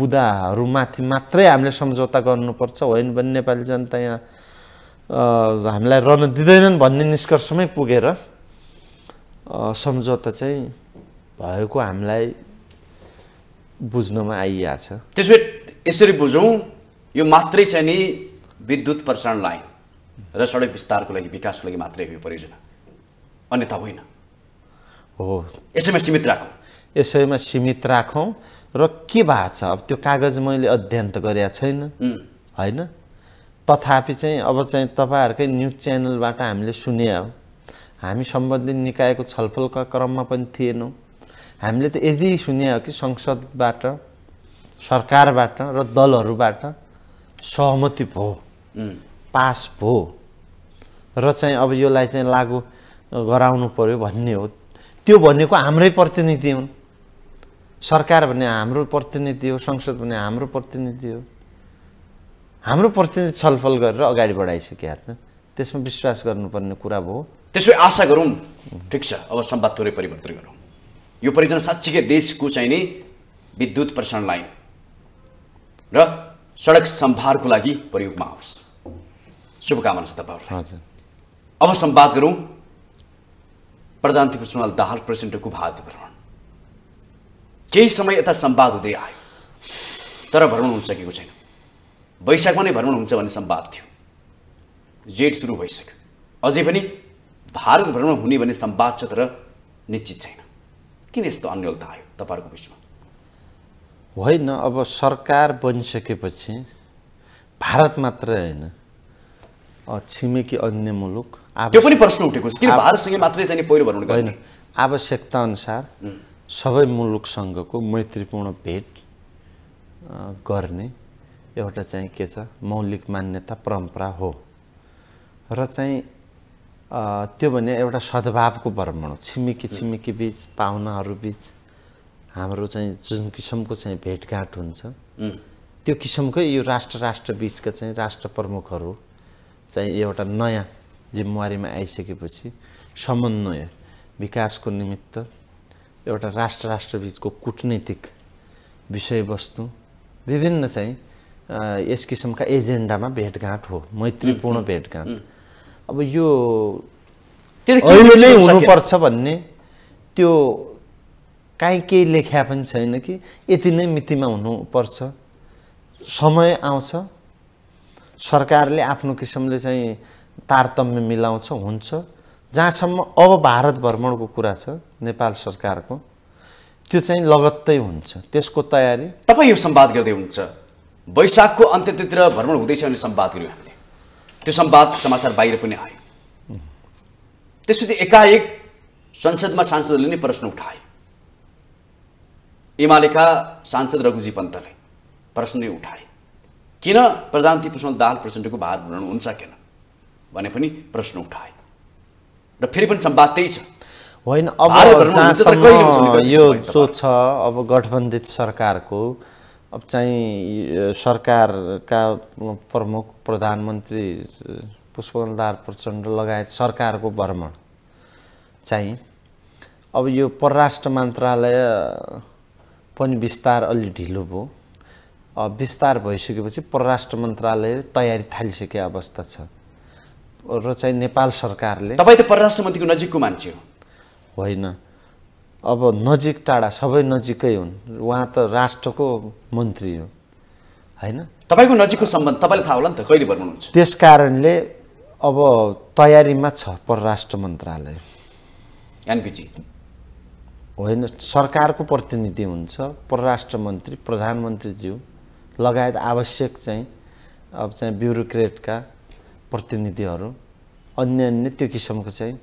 बुदाहरूमाथि मात्रै हामीले सम्झौता गर्नुपर्छ होइन भने नेपाली जनता यहाँ हामीलाई रहन दिँदैनन् भन्ने निष्कर्षमै पुगेर सम्झौता चाहिँ भएको हामीलाई बुझ्नमा आइहाल्छ त्यसो भए यसरी बुझौँ यो मात्रै छ नि विद्युत प्रसारण लाइन र सडक विस्तारको लागि विकासको लागि मात्रै हो यो परियोजना अन्यथा होइन हो यसैमा सीमित राखौँ यसैमा सीमित राखौँ र के भएको छ अब त्यो कागज मैले अध्ययन त गरेका छैन होइन तथापि चाहिँ अब चाहिँ तपाईँहरूकै न्युज च्यानलबाट हामीले सुने हो हामी सम्बन्धित निकायको छलफलका क्रममा पनि थिएनौँ हामीले त यदि सुने हो कि संसदबाट सरकारबाट र दलहरूबाट सहमति भयो पास भयो र चाहिँ अब यसलाई चाहिँ लागु गराउनु पऱ्यो भन्ने हो त्यो भनेको हाम्रै प्रतिनिधि हुन् सरकार भने हाम्रो प्रतिनिधि हो संसद भने हाम्रो प्रतिनिधि हो हाम्रो प्रतिनिधि छलफल गरेर अगाडि बढाइसकेका छ त्यसमा विश्वास गर्नुपर्ने कुरा भयो त्यसो आशा गरौँ ठिक छ अब सम्वाद थोरै परिवर्तन गरौँ यो परियोजना साँच्चीकै देशको चाहिँ नि विद्युत प्रसारण लाइन र सडक सम्भारको लागि प्रयोगमा आओस् शुभकामना छ तपाईँहरूलाई हजुर अब सम्वाद गरौँ प्रधान कृष्णलाल दाहाल प्रेसिडेन्टको भारत भ्रमण केही समय यता सम्वाद हुँदै आयो तर भ्रमण हुन सकेको छैन वैशाखमा नै भ्रमण हुन्छ भन्ने सम्वाद थियो जेठ सुरु भइसक्यो अझै पनि भारत भ्रमण हुने भन्ने सम्वाद छ तर निश्चित छैन किन यस्तो अन्यलता आयो तपाईँहरूको बिचमा होइन अब सरकार बनिसकेपछि भारत मात्र होइन छिमेकी अन्य मुलुक त्यो पनि प्रश्न उठेको छ किन भारतसँग मात्रै चाहिँ पहिलो भ्रमण होइन आवश्यकता अनुसार सबै मुलुकसँगको मैत्रीपूर्ण भेट गर्ने एउटा चाहिँ के छ मौलिक मान्यता परम्परा हो र चाहिँ त्यो भने एउटा सद्भावको भ्रमण हो छिमेकी छिमेकी बिच पाहुनाहरू बिच हाम्रो चाहिँ जुन किसिमको चाहिँ भेटघाट हुन्छ त्यो किसिमकै यो राष्ट्र राष्ट्र बिचका चाहिँ राष्ट्र प्रमुखहरू चाहिँ एउटा नयाँ जिम्मेवारीमा आइसकेपछि समन्वय विकासको निमित्त एउटा राष्ट्र राष्ट्र बिचको कुटनीतिक विषयवस्तु विभिन्न चाहिँ यस किसिमका एजेन्डामा भेटघाट हो मैत्रीपूर्ण भेटघाट अब यो अहिले नै हुनुपर्छ भन्ने त्यो काहीँ केही लेख्या पनि छैन कि यति नै मितिमा हुनुपर्छ समय आउँछ सरकारले आफ्नो किसिमले चाहिँ तारतम्य मिलाउँछ हुन्छ जहाँसम्म अब भारत भ्रमणको कुरा छ नेपाल सरकारको त्यो चाहिँ लगत्तै हुन्छ त्यसको तयारी तपाईँ यो सम्वाद गर्दै हुन्छ वैशाखको अन्त्यतिर भ्रमण हुँदैछ भने सम्वाद गऱ्यौँ हामीले त्यो सम्वाद समाचार बाहिर पनि आयो त्यसपछि एकाएक संसदमा सांसदहरूले नै प्रश्न उठाए एमालेका सांसद रघुजी पन्तले प्रश्न नै उठाए किन प्रधानमन्त्री पुष्प दाहाल प्रचण्डको भार हुन्छ किन भने पनि प्रश्न उठाए र फेरि पनि सम्वाद त्यही छ होइन अब यो सोच छ अब गठबन्धित सरकारको अब चाहिँ सरकारका प्रमुख प्रधानमन्त्री पुष्पलदार प्रचण्ड लगायत सरकारको भ्रमण चाहिँ अब यो परराष्ट्र मन्त्रालय पनि विस्तार अलि ढिलो भयो विस्तार भइसकेपछि परराष्ट्र मन्त्रालय तयारी थालिसके अवस्था छ र चाहिँ नेपाल सरकारले तपाईँ त परराष्ट्र मन्त्रीको नजिकको मान्छे हो होइन अब नजिक टाढा सबै नजिकै हुन् उहाँ त राष्ट्रको मन्त्री हो होइन तपाईँको नजिकको सम्बन्ध तपाईँलाई थाहा होला नि त कहिले भन्नुहुन्छ त्यस कारणले अब तयारीमा छ परराष्ट्र मन्त्रालय एनपिजी होइन सरकारको प्रतिनिधि हुन्छ परराष्ट्र मन्त्री प्रधानमन्त्रीज्यू लगायत आवश्यक चाहिँ अब चाहिँ ब्युरोक्रेटका प्रतिनिधिहरू अन्य अन्य त्यो किसिमको चाहिँ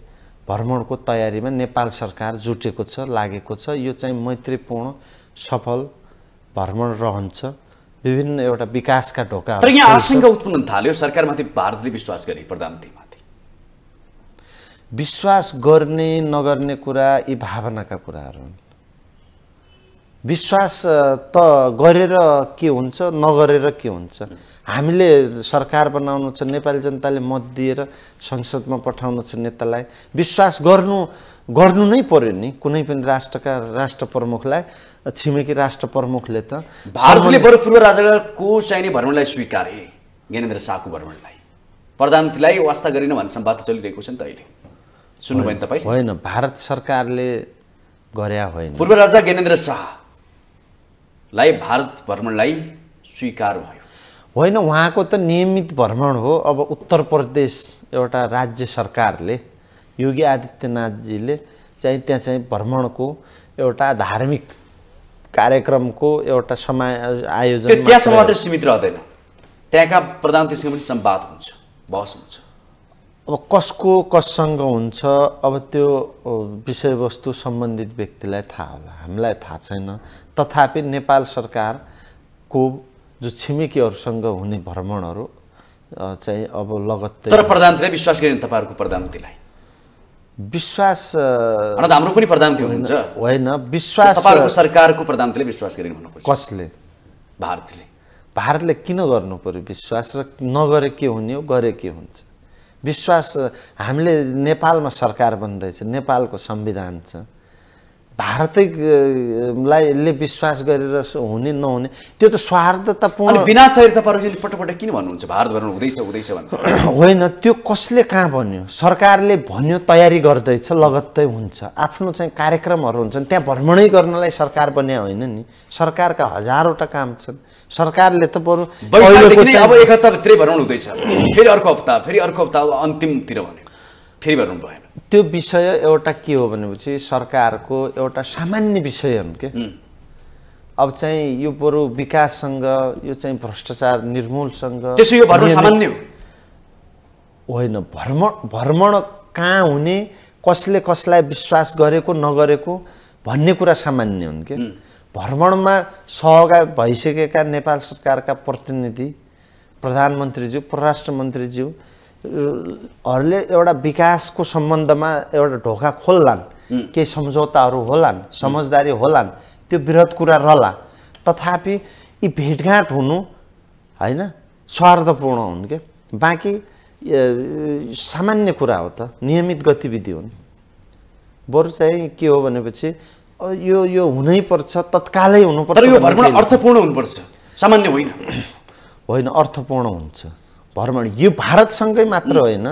भ्रमणको तयारीमा नेपाल सरकार जुटेको छ लागेको छ यो चाहिँ मैत्रीपूर्ण सफल भ्रमण रहन्छ विभिन्न एउटा विकासका ढोका तर यहाँ आशंका उत्पन्न थाल्यो सरकारमाथि भारतले विश्वास गर्ने प्रधानमन्त्रीमाथि विश्वास गर्ने नगर्ने कुरा यी भावनाका कुराहरू हुन् विश्वास त गरेर के हुन्छ नगरेर के हुन्छ हामीले सरकार बनाउनु छ नेपाली जनताले मत दिएर संसदमा पठाउनु छ नेतालाई विश्वास गर्नु गर्नु नै पर्यो नि कुनै पनि राष्ट्रका राष्ट्र प्रमुखलाई छिमेकी राष्ट्र प्रमुखले त भारतले बरु पूर्व राजाको चाहिने भ्रमणलाई स्वीकारे ज्ञानेन्द्र शाहको भ्रमणलाई प्रधानमन्त्रीलाई वास्ता गरिन भन्ने सम्वाद चलिरहेको छ नि त अहिले सुन्नुभयो नि तपाईँ होइन भारत सरकारले गरे होइन पूर्व राजा ज्ञानेन्द्र शाहलाई भारत भ्रमणलाई स्वीकार भयो होइन उहाँको त नियमित भ्रमण हो अब उत्तर प्रदेश एउटा राज्य सरकारले योगी आदित्यनाथजीले चाहिँ त्यहाँ चाहिँ भ्रमणको एउटा धार्मिक कार्यक्रमको एउटा समा आयोजन त्यहाँसम्म मात्रै सीमित रहँदैन त्यहाँका प्रधानसँग पनि सम्वाद हुन्छ बहस हुन्छ अब कसको कससँग हुन्छ अब त्यो विषयवस्तु सम्बन्धित व्यक्तिलाई थाहा होला हामीलाई थाहा छैन तथापि नेपाल सरकारको जो छिमेकीहरूसँग हुने भ्रमणहरू चाहिँ अब लगत्तै तर प्रधानले विश्वास गरेन तपाईँहरूको प्रधानमन्त्रीलाई विश्वास हाम्रो पनि प्रधानमन्त्री हुनुहुन्छ होइन विश्वास तपाईँहरूको सरकारको प्रधानमन्त्रीले विश्वास गरेन हुनुपर्छ कसले भारतले भारतले किन गर्नु पऱ्यो विश्वास र नगरे के हुने हो गरे के हुन्छ विश्वास हामीले नेपालमा सरकार बन्दैछ नेपालको संविधान छ भारतैलाई विश्वास गरेर हुने नहुने त्यो त स्वार्थतापूर्ण बिना तयारी तपाईँहरूले पटक किन भन्नुहुन्छ भारत भारतभरमा हुँदैछ हुँदैछ भन्नु होइन त्यो कसले कहाँ भन्यो सरकारले भन्यो तयारी गर्दैछ लगत्तै हुन्छ आफ्नो चाहिँ कार्यक्रमहरू हुन्छन् त्यहाँ भ्रमणै गर्नलाई सरकार बन्या होइन नि सरकारका हजारवटा काम छन् सरकारले त बरु अब एक हप्ताभित्रै भ्रमण हुँदैछ फेरि अर्को हप्ता फेरि अर्को हप्ता अन्तिमतिर भन्यो फेरि भ्रमण भएन त्यो विषय एउटा के हो भनेपछि सरकारको एउटा सामान्य विषय हुन् क्या अब चाहिँ यो बरु विकाससँग यो चाहिँ भ्रष्टाचार निर्मूलसँग त्यसो यो सामान्य हो होइन भ्रमण भ्रमण कहाँ हुने कसले कसलाई विश्वास गरेको नगरेको भन्ने कुरा सामान्य हुन् क्या भ्रमणमा सहगा भइसकेका नेपाल सरकारका प्रतिनिधि प्रधानमन्त्रीज्यू परराष्ट्र मन्त्रीज्यू हरूले एउटा विकासको सम्बन्धमा एउटा ढोका खोल्लान् केही सम्झौताहरू होलान् समझदारी होलान् त्यो वृहत कुरा रहला तथापि यी भेटघाट हुनु होइन स्वार्थपूर्ण हुन् क्या बाँकी सामान्य कुरा हो त नियमित गतिविधि हुन् बरु चाहिँ के हो भनेपछि यो यो हुनैपर्छ तत्कालै हुनुपर्छ अर्थपूर्ण हुनुपर्छ सामान्य होइन होइन अर्थपूर्ण हुन्छ भ्रमण यो भारतसँगै मात्र होइन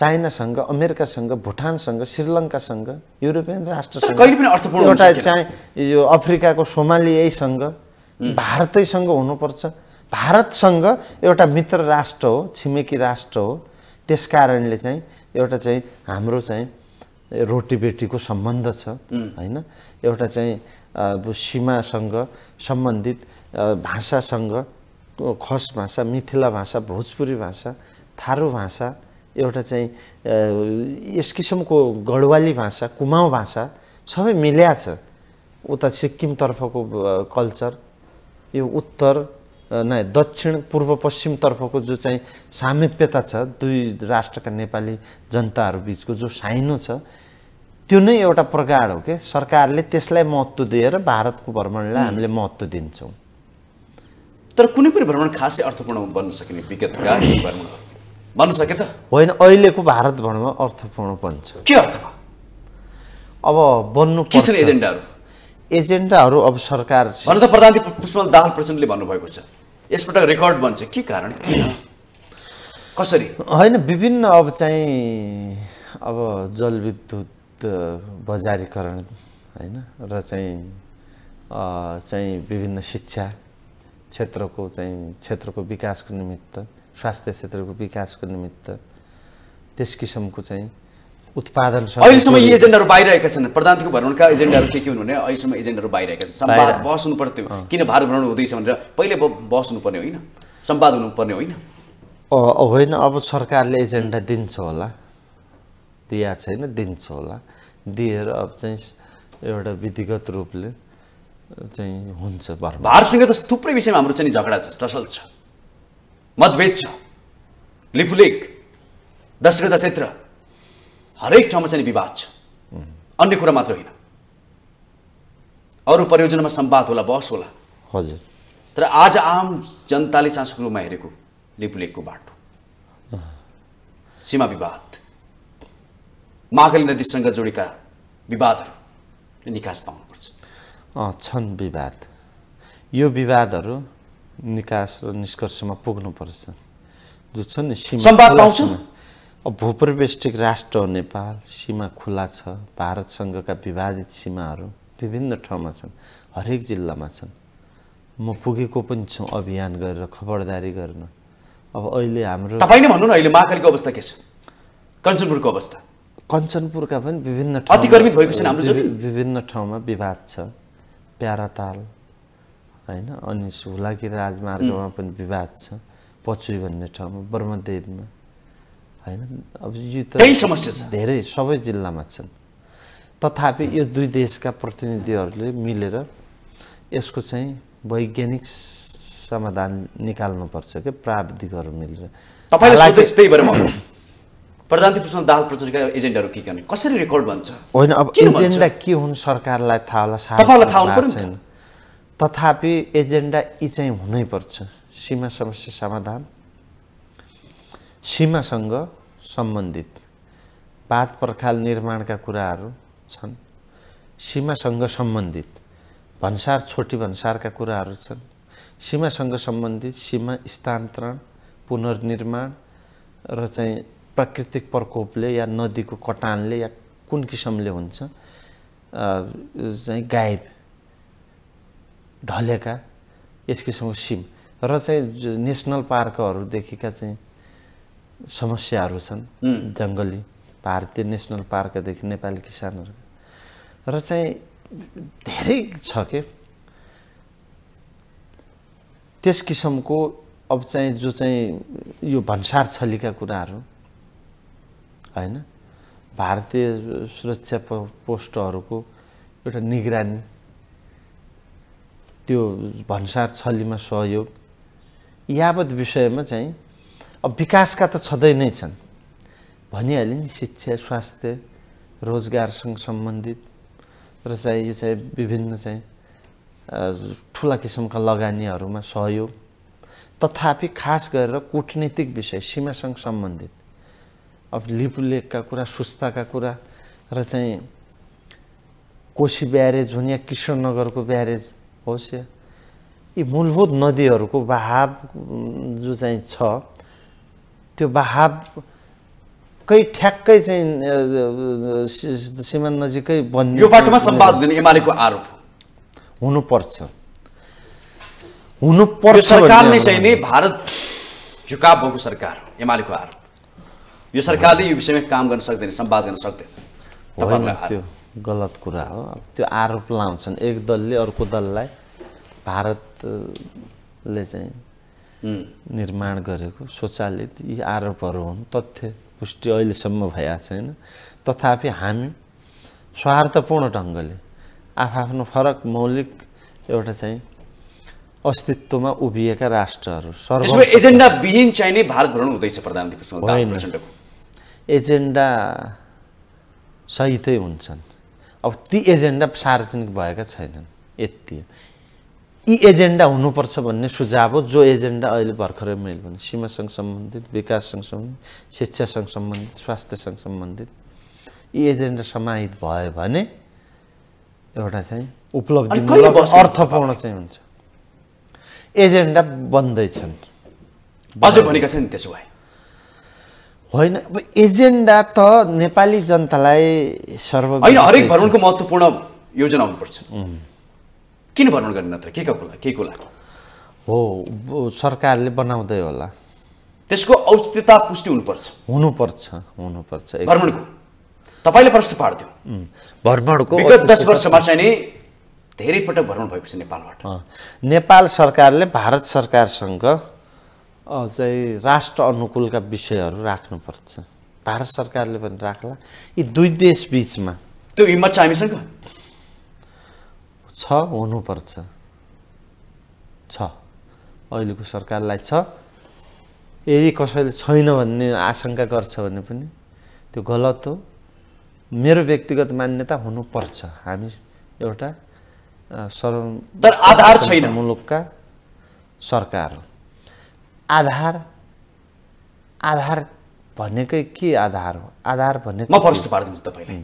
चाइनासँग अमेरिकासँग भुटानसँग श्रीलङ्कासँग युरोपियन राष्ट्रसँग कहिले पनि अर्थपूर्ण एउटा चाहे यो अफ्रिकाको सोमालियासँग भारतैसँग हुनुपर्छ भारतसँग एउटा मित्र राष्ट्र हो छिमेकी राष्ट्र हो त्यस कारणले चाहिँ एउटा चाहिँ हाम्रो चाहिँ रोटीबेटीको सम्बन्ध छ होइन एउटा चाहिँ सीमासँग सम्बन्धित भाषासँग खस भाषा मिथिला भाषा भोजपुरी भाषा थारू भाषा एउटा चाहिँ यस किसिमको गढवाली भाषा कुमाउँ भाषा सबै मिल्या छ उता सिक्किमतर्फको कल्चर यो उत्तर नै दक्षिण पूर्व पश्चिमतर्फको जो चाहिँ सामिप्यता छ दुई राष्ट्रका नेपाली जनताहरू बिचको जो साइनो छ त्यो नै एउटा प्रगाड हो के सरकारले त्यसलाई महत्त्व दिएर भारतको भ्रमणलाई हामीले महत्त्व दिन्छौँ तर कुनै पनि भ्रमण खासै अर्थपूर्ण बन्न सकिने विगतका भन्न सके त होइन अहिलेको भारत भ्रमण अर्थपूर्ण बन्छ के अर्थ अब बन्नु के एजेन्डाहरू एजेन्डाहरू अब सरकार भन्नु त प्रधान पुष्पल दाहाल प्रचण्डले भन्नुभएको छ यसपटक रेकर्ड बन्छ के कारण किन कसरी होइन विभिन्न अब चाहिँ अब जलविद्युत बजारीकरण होइन र चाहिँ चाहिँ विभिन्न शिक्षा क्षेत्रको चाहिँ क्षेत्रको विकासको निमित्त स्वास्थ्य क्षेत्रको विकासको निमित्त त्यस किसिमको चाहिँ उत्पादन अहिलेसम्म यी एजेन्डाहरू बाहिरहेका छन् प्रधानको भ्रमणका एजेन्डाहरू के के हुनु भने अहिलेसम्म एजेन्डाहरू बाहिरहेका छन् सम्वाद बहस हुनु पर्थ्यो किन भारत भ्रमण हुँदैछ भनेर पहिले बहस हुनुपर्ने होइन सम्वाद हुनुपर्ने होइन होइन अब सरकारले एजेन्डा दिन्छ होला दिया छैन दिन्छ होला दिएर अब चाहिँ एउटा विधिगत रूपले चाहिँ हुन्छ भारसँग त थुप्रै विषयमा हाम्रो चाहिँ झगडा छ टसल छ मतभेद छ लिपुलेक दशरथ क्षेत्र हरेक ठाउँमा चाहिँ विवाद छ अन्य कुरा मात्र होइन अरू परियोजनामा सम्वाद होला बस होला हजुर तर आज आम जनताले चासोको रूपमा हेरेको लिपुलेकको बाटो सीमा विवाद महाकाली नदीसँग जोडेका विवादहरू निकास पाउनु छन् विवाद यो विवादहरू निकास र निष्कर्षमा पुग्नुपर्छ जो छ नि सीमा भूप्रवेष्टिक राष्ट्र हो नेपाल सीमा खुला छ भारतसँगका विवादित सीमाहरू विभिन्न ठाउँमा छन् हरेक जिल्लामा छन् म पुगेको पनि छु अभियान गरेर खबरदारी गर्न अब अहिले हाम्रो तपाईँ भन्नु न अहिले महाकालीको अवस्था के छ कञ्चनपुरको अवस्था कञ्चनपुरका पनि विभिन्न अतिक्रमित भएको छैन हाम्रो विभिन्न ठाउँमा विवाद छ प्यारा ताल होइन अनि हुलाकी राजमार्गमा पनि विवाद छ पछु भन्ने ठाउँमा ब्रह्मदेवमा होइन अब यो त समस्या छ धेरै सबै जिल्लामा छन् तथापि यो दुई देशका प्रतिनिधिहरूले मिलेर यसको चाहिँ वैज्ञानिक समाधान निकाल्नुपर्छ क्या प्राविधिकहरू मिलेर प्रधानमन्त्री दाल प्रचण्डका एजेन्डाहरू के गर्ने कसरी रेकर्ड भन्छ होइन अब एजेन्डा के हुन् सरकारलाई थाहा होला तपाईँलाई थाहा हुनु छैन तथापि एजेन्डा यी चाहिँ हुनैपर्छ सीमा समस्या समाधान सीमासँग सम्बन्धित पात पर्खाल निर्माणका कुराहरू छन् सीमासँग सम्बन्धित भन्सार छोटी भन्सारका कुराहरू छन् सीमासँग सम्बन्धित सीमा स्थानान्तरण पुनर्निर्माण र चाहिँ प्राकृतिक प्रकोपले या नदीको कटानले या कुन किसिमले हुन्छ चाहिँ गायब ढलेका यस किसिमको सिम र चाहिँ नेसनल पार्कहरूदेखिका चाहिँ समस्याहरू छन् जङ्गली भारतीय नेसनल पार्कदेखि नेपाली किसानहरू र चाहिँ धेरै छ के त्यस किसिमको अब चाहिँ जो चाहिँ यो भन्सार छलीका कुराहरू होइन भारतीय सुरक्षा पोस्टहरूको एउटा निगरानी त्यो भन्सार छलीमा सहयोग यावत विषयमा चाहिँ अब विकासका त छँदै नै छन् भनिहालेँ नि शिक्षा स्वास्थ्य रोजगारसँग सम्बन्धित र चाहिँ यो चाहिँ विभिन्न चाहिँ ठुला किसिमका लगानीहरूमा सहयोग तथापि खास गरेर कुटनीतिक विषय सीमासँग सम्बन्धित अब लिपुलेखका कुरा सुस्ताका कुरा र चाहिँ कोशी ब्यारेज हुन् या कृष्णनगरको ब्यारेज होस् या यी मूलभूत नदीहरूको बहाव जो चाहिँ छ त्यो बहावकै ठ्याक्कै चाहिँ सिमान नजिकै बन्ने यो बाटोमा सम्वाद हुँदैन एमालेको आरोप हुनुपर्छ हुनुपर्छ सरकारले चाहिँ नि भारत झुका भएको सरकार एमालेको आरोप यो सरकारले यो विषयमा काम गर्न सक्दैन सम्वाद गर्न सक्दैन त्यो गलत कुरा हो त्यो आरोप लाउँछन् एक दलले अर्को दललाई भारतले चाहिँ निर्माण गरेको स्वचालित यी आरोपहरू हुन् तथ्य पुष्टि अहिलेसम्म भइएको छैन तथापि हामी स्वार्थपूर्ण ढङ्गले आफआफ्नो फरक मौलिक एउटा चाहिँ अस्तित्वमा उभिएका राष्ट्रहरू एजेन्डा विहीन चाहिँ नै भारत भ्रमण हुँदैछ प्रधानमन्त्री एजेन्डा सहितै हुन्छन् अब ती एजेन्डा सार्वजनिक भएका छैनन् यति यी एजेन्डा हुनुपर्छ भन्ने सुझाव हो जो एजेन्डा अहिले भर्खरै मैले भने सीमासँग सम्बन्धित विकाससँग सम्बन्धित शिक्षासँग सम्बन्धित स्वास्थ्यसँग सम्बन्धित यी एजेन्डा समाहित भयो भने एउटा चाहिँ उपलब्धि अर्थपूर्ण चाहिँ हुन्छ एजेन्डा बन्दैछन् अझै भनेका छन् त्यसो भए होइन अब एजेन्डा त नेपाली जनतालाई सर्व होइन हरेक भ्रमणको महत्त्वपूर्ण योजना हुनुपर्छ किन भ्रमण गर्ने नत्र के को के को लागि हो सरकारले बनाउँदै होला त्यसको औचित्यता पुष्टि हुनुपर्छ हुनुपर्छ हुनुपर्छ भ्रमणको तपाईँले प्रश्न पार्थ्यो भ्रमणको विगत दस वर्षमा चाहिँ नि धेरै पटक भ्रमण छ नेपालबाट नेपाल सरकारले भारत सरकारसँग चाहिँ राष्ट्र अनुकूलका विषयहरू राख्नुपर्छ भारत सरकारले पनि राख्ला यी दुई देश बिचमा त्यो हिम्मत छ हामीसँग छ हुनुपर्छ छ अहिलेको सरकारलाई छ यदि कसैले छैन भन्ने आशंका गर्छ भने पनि त्यो गलत हो मेरो व्यक्तिगत मान्यता हुनुपर्छ हामी एउटा सर्व तर आधार छैन मुलुकका सरकार हो आधार आधार भनेकै के आधार हो आधार भन्ने म प्रश्न पारिदिन्छु तपाईँलाई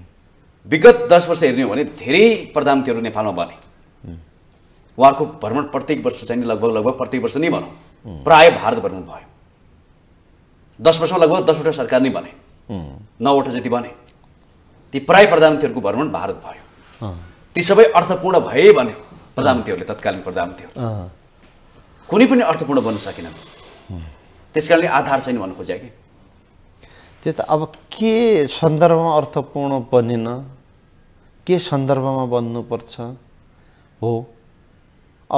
विगत दस वर्ष हेर्ने हो भने धेरै प्रधानमन्त्रीहरू नेपालमा बने उहाँहरूको भ्रमण प्रत्येक वर्ष चाहिँ लगभग लगभग प्रत्येक वर्ष नै भनौँ प्राय भारत भ्रमण भयो दस वर्षमा लगभग दसवटा सरकार नै बने नौवटा जति बने ती प्राय प्रधानमन्त्रीहरूको भ्रमण भारत भयो ती सबै अर्थपूर्ण भए भने प्रधानमन्त्रीहरूले तत्कालीन प्रधानमन्त्रीहरू कुनै पनि अर्थपूर्ण बन्न सकेनन् त्यस कारणले आधार छैन भन्नु खोजे कि त्यो त अब के सन्दर्भमा अर्थपूर्ण बनेन के सन्दर्भमा बन्नुपर्छ हो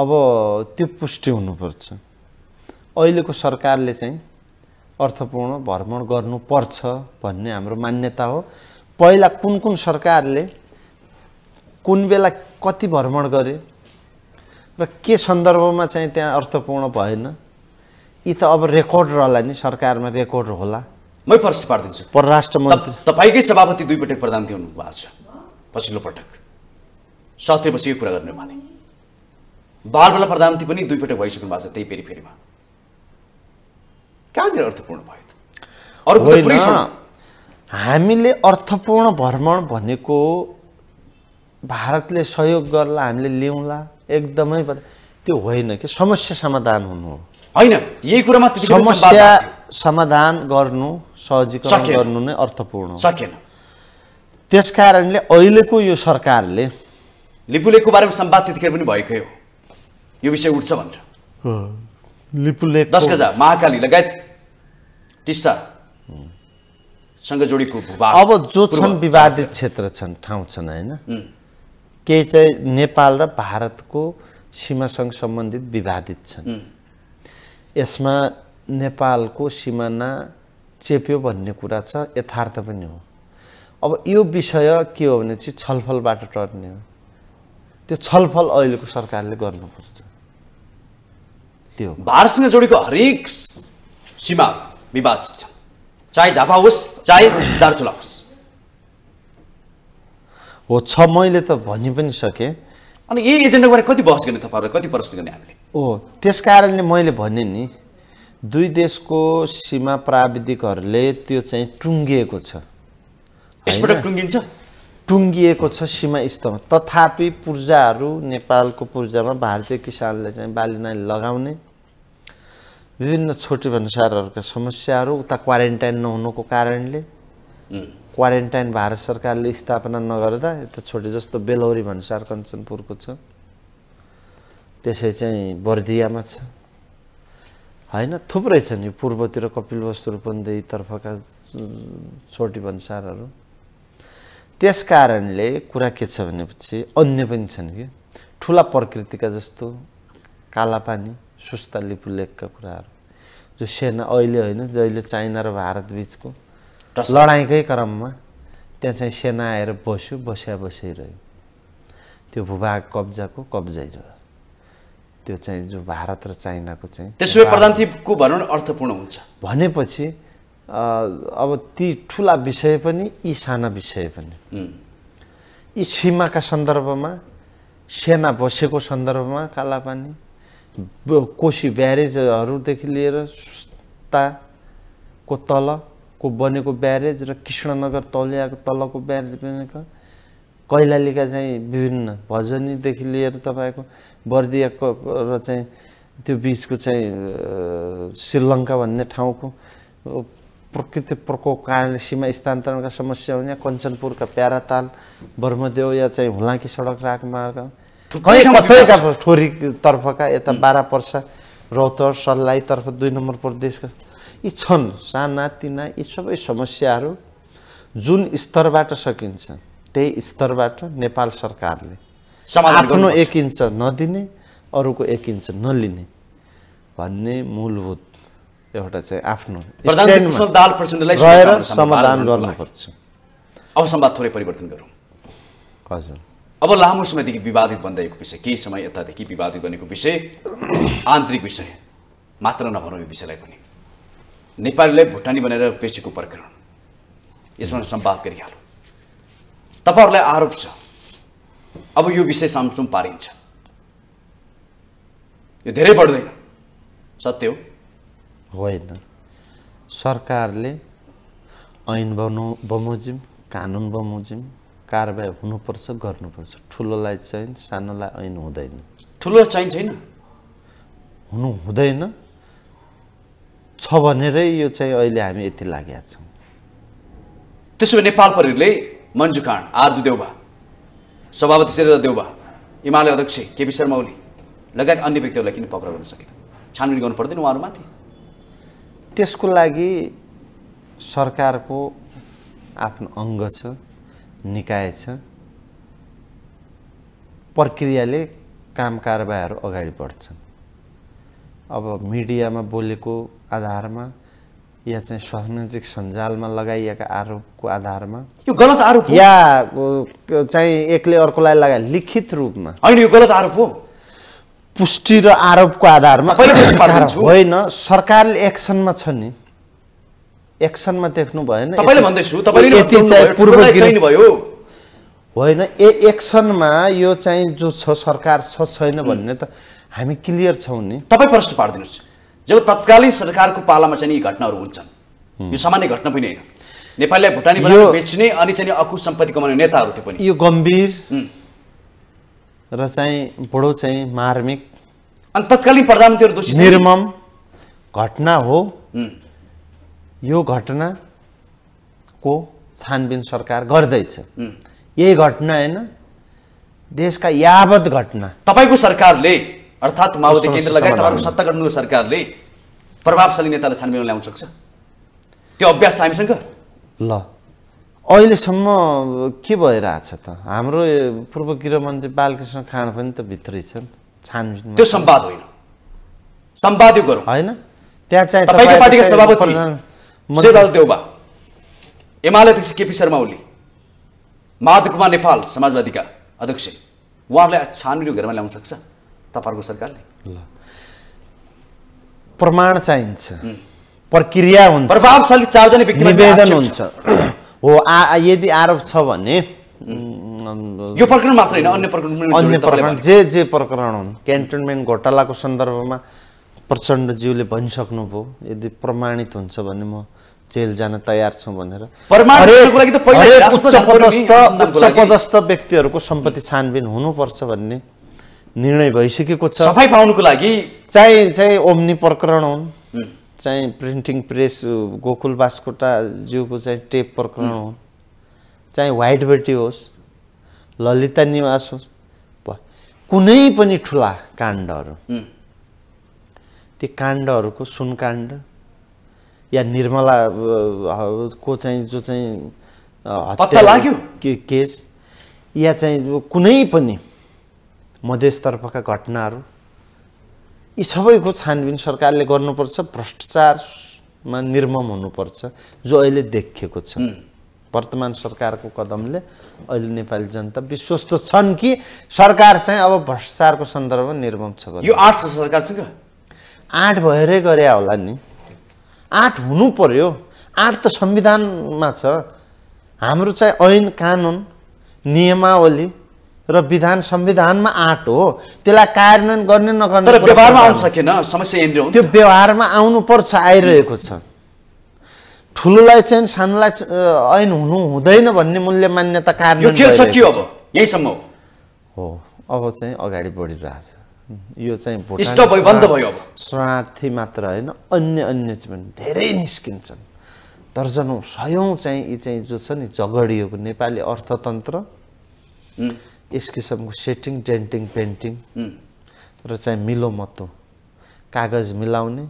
अब त्यो पुष्टि हुनुपर्छ अहिलेको सरकारले चाहिँ अर्थपूर्ण भ्रमण गर्नुपर्छ भन्ने हाम्रो मान्यता हो पहिला कुन कुन सरकारले कुन बेला कति भ्रमण गरे र के सन्दर्भमा चाहिँ त्यहाँ अर्थपूर्ण भएन यी त अब रेकर्ड रहला नि सरकारमा रेकर्ड होला मै प्रश्न पारिदिन्छु परराष्ट्र मन्त्री तपाईँकै सभापति दुईपटक दिनु भएको छ पछिल्लो पटक सत्रेपछि बसेको कुरा गर्ने भने बालबला प्रधानमन्त्री पनि दुईपटक भइसक्नु भएको छ त्यही फेरि फेरिमा कहाँनिर अर्थपूर्ण भयो त अरू हामीले अर्थपूर्ण भ्रमण भनेको भारतले सहयोग गर्ला हामीले ल्याउँला एकदमै त्यो होइन कि समस्या समाधान हुनु हो होइन यही कुरामा समस्या समाधान गर्नु सहजीकरण गर्नु नै अर्थपूर्ण सकेन त्यस कारणले अहिलेको यो सरकारले लिपुलेखको बारेमा सम्वाद त्यतिखेर पनि भएकै हो यो विषय उठ्छ भनेर लिपुलेख दस गजा महाकाली लगायत टिस्टासँग जोडिएको अब जो छन् विवादित क्षेत्र छन् ठाउँ छन् होइन केही चाहिँ नेपाल र भारतको सीमासँग सम्बन्धित विवादित छन् यसमा नेपालको सिमाना चेप्यो भन्ने कुरा छ यथार्थ पनि हो अब यो विषय के हो भने चाहिँ छलफलबाट टर्ने हो त्यो छलफल अहिलेको सरकारले गर्नुपर्छ त्यो भारतसँग जोडेको हरेक सीमा विवादित छ चाहे झापा होस् चाहे दार्चुला होस् हो छ मैले त भनि पनि सकेँ अनि यही एजेन्डा गरेर कति बहस गर्ने तपाईँहरू कति प्रश्न गर्ने हामीले ओ त्यस कारणले मैले भने नि दुई देशको सीमा प्राविधिकहरूले त्यो चाहिँ टुङ्गिएको छ यसबाट टुङ्गिन्छ टुङ्गिएको छ सीमा स्तम्भ तथापि पूर्जाहरू नेपालको पूर्जामा भारतीय किसानले चाहिँ बाली नाली लगाउने विभिन्न छोटो भन्सारहरूका समस्याहरू उता क्वारेन्टाइन नहुनुको कारणले क्वारेन्टाइन भारत सरकारले स्थापना नगर्दा यता छोटे जस्तो बेलौरी भन्सार कञ्चनपुरको छ त्यसै चाहिँ बर्दियामा छ होइन थुप्रै छन् यो पूर्वतिर कपिल वस्तु रूपन्देहीतर्फका छोटी भन्सारहरू त्यस कारणले कुरा के छ भनेपछि अन्य पनि छन् कि ठुला प्रकृतिका जस्तो कालापानी सुस्ता लिपुलेखका कुराहरू जो सेना अहिले होइन जहिले चाइना र भारत बिचको लडाइँकै क्रममा त्यहाँ चाहिँ सेना आएर बस्यो बस्या बसिरह्यो त्यो भूभाग कब्जाको कब्जै रह्यो त्यो चाहिँ जो भारत र चाइनाको चाहिँ त्यसो भए भनौँ अर्थपूर्ण हुन्छ भनेपछि अब ती ठुला विषय पनि यी साना विषय पनि यी सीमाका सन्दर्भमा सेना बसेको सन्दर्भमा कालापानी कोसी ब्यारेजहरूदेखि लिएर सुस्ताको तल को बनेको ब्यारेज र कृष्णनगर तौलियाको तलको ब्यारेज बनेको कैलालीका चाहिँ विभिन्न भजनीदेखि लिएर तपाईँको बर्दियाको र चाहिँ त्यो बिचको चाहिँ श्रीलङ्का भन्ने ठाउँको प्रकृति प्रकोप कारणले सीमा स्थानान्तरणका समस्या हुने कञ्चनपुरका प्याराताल बर्मदेव या चाहिँ हुलाकी सडक राजमार्ग कहीँ कतैका यता बाह्र पर्सा रौतर सर्लाहीतर्फ दुई नम्बर प्रदेशका यी छन् सानातिना यी सबै समस्याहरू जुन स्तरबाट सकिन्छ त्यही स्तरबाट नेपाल सरकारले आफ्नो एक इन्च नदिने अरूको एक इन्च नलिने भन्ने मूलभूत एउटा चाहिँ आफ्नो रहेर समाधान गर्नुपर्छ अब संवाद थोरै परिवर्तन गरौँ हजुर अब लामो समयदेखि विवादित बन्दैको विषय केही समय यतादेखि विवादित बनेको विषय आन्तरिक विषय मात्र नभनौँ यो विषयलाई पनि नेपालीलाई भुटानी भनेर बेचेको प्रकरण यसमा सम्वाद गरिहालौँ तपाईँहरूलाई आरोप छ अब यो विषय सामसुम पारिन्छ यो धेरै बढ्दैन सत्य हो होइन सरकारले ऐन बनाउ बमोजिम कानुन बमोजिम कारवाही हुनुपर्छ गर्नुपर्छ ठुलोलाई चाहिँ सानोलाई ऐन हुँदैन ठुलो चाहिन्छ छैन हुनु हुँदैन छ भनेरै यो चाहिँ अहिले हामी यति लागेका छौँ त्यसो भए नेपाल परिवारले मन्जु खाँड आर्जु देउबा सभापति शेर देउबा हिमालय अध्यक्ष केपी शर्मा ओली लगायत अन्य व्यक्तिहरूलाई किन पक्राउ गर्न सकेन छानबिन गर्नु पर्दैन उहाँहरूमाथि त्यसको लागि सरकारको आफ्नो अङ्ग छ निकाय छ प्रक्रियाले काम कारबाहीहरू अगाडि बढ्छन् अब मिडियामा बोलेको आधारमा या चाहिँ सहनजिक सञ्जालमा लगाइएका आरोपको आधारमा यो गलत आरोप या चाहिँ एकले अर्कोलाई लगाए लिखित रूपमा होइन यो गलत आरोप हो पुष्टि र आरोपको आधारमा होइन सरकारले एक्सनमा छ नि एक्सनमा देख्नु भएन तपाईँले भन्दैछु तपाईँले यति चाहिँ पूर्व भयो होइन ए एक्सनमा यो चाहिँ जो छ सरकार छ छैन भन्ने त हामी क्लियर छौँ नि तपाईँ प्रश्न पारिदिनुहोस् जब तत्कालीन सरकारको पालामा चाहिँ यी घटनाहरू हुन्छन् यो सामान्य घटना पनि होइन नेपालले भुटानी बेच्ने अनि चाहिँ अकु सम्पत्ति कमाउने नेताहरू त्यो पनि यो गम्भीर र चाहिँ बडो चाहिँ मार्मिक अनि तत्कालीन प्रधानमन्त्रीहरू दोषी निर्मम घटना हो यो घटनाको छानबिन सरकार गर्दैछ यही घटना होइन देशका यावत घटना तपाईँको सरकारले अर्थात् माओवादी केन्द्र लगायत तपाईँको सत्ता गठन सरकारले प्रभावशाली नेतालाई छानबिन ल्याउन सक्छ त्यो अभ्यास छ हामीसँग ल अहिलेसम्म के भइरहेछ त हाम्रो पूर्व गृहमन्त्री बालकृष्ण खान पनि त भित्रै छन् छानबिन त्यो सम्वाद होइन सम्वाद गरौँ होइन त्यहाँ चाहिँ तपाईँको पार्टीका सभापति देउबा एमाले अध्यक्ष केपी शर्मा ओली माधव कुमार नेपाल समाजवादीका अध्यक्ष उहाँहरूलाई छानबिन घरमा ल्याउन सक्छ तपाईँहरूको सरकारले ल प्रमाण चाहिन्छ प्रक्रिया हुन्छ प्रभावशाली चारजना व्यक्ति निवेदन हुन्छ हो आ यदि आरोप छ भने यो प्रकरण मात्र होइन अन्य प्रकरण अन्य प्रकरण जे जे प्रकरण हुन् क्यान्टोनमेन्ट घोटालाको सन्दर्भमा प्रचण्डज्यूले भनिसक्नुभयो यदि प्रमाणित हुन्छ भने म जेल जान तयार छु भनेर उच्च पदस्थ व्यक्तिहरूको सम्पत्ति छानबिन हुनुपर्छ भन्ने निर्णय भइसकेको छ सफाइ पाउनुको लागि चाहे चाहिँ ओम्नी प्रकरण हुन् चाहिँ प्रिन्टिङ प्रेस गोकुल बास्कोटा चाहिँ टेप प्रकरण हुन् चाहिँ वाइट बेटी होस् ललिता निवास होस् कुनै पनि ठुला काण्डहरू ती काण्डहरूको काण्ड या निर्मला को चाहिँ जो चाहिँ लाग्यो के केस या चाहिँ कुनै पनि मधेसतर्फका घटनाहरू यी सबैको छानबिन सरकारले गर्नुपर्छ भ्रष्टाचारमा निर्मम हुनुपर्छ जो अहिले देखिएको छ वर्तमान सरकारको कदमले अहिले नेपाली जनता विश्वस्त छन् कि सरकार चाहिँ अब भ्रष्टाचारको सन्दर्भमा निर्मम छ यो आठ छ सरकारसँग आठ भएरै गरे होला नि आठ हुनु पर्यो आठ त संविधानमा छ हाम्रो चाहिँ ऐन कानुन नियमावली र विधान संविधानमा आँट हो त्यसलाई कार्यान्वयन गर्ने नगर्ने व्यवहारमा आउन सकेन समस्या यहाँनिर त्यो व्यवहारमा आउनुपर्छ आइरहेको छ ठुलोलाई चाहिँ सानोलाई ऐन हुनु हुँदैन भन्ने मूल्य मान्यता कार्यान्वयन सकियो अब यहीसम्म हो अब चाहिँ अगाडि बढिरहेछ यो चाहिँ शरणार्थी मात्र होइन अन्य अन्य चाहिँ धेरै निस्किन्छन् दर्जनौँ सयौँ चाहिँ यी चाहिँ जो छ नि झगडिएको नेपाली अर्थतन्त्र यस किसिमको सेटिङ टेन्टिङ पेन्टिङ र चाहिँ मिलोमतो कागज मिलाउने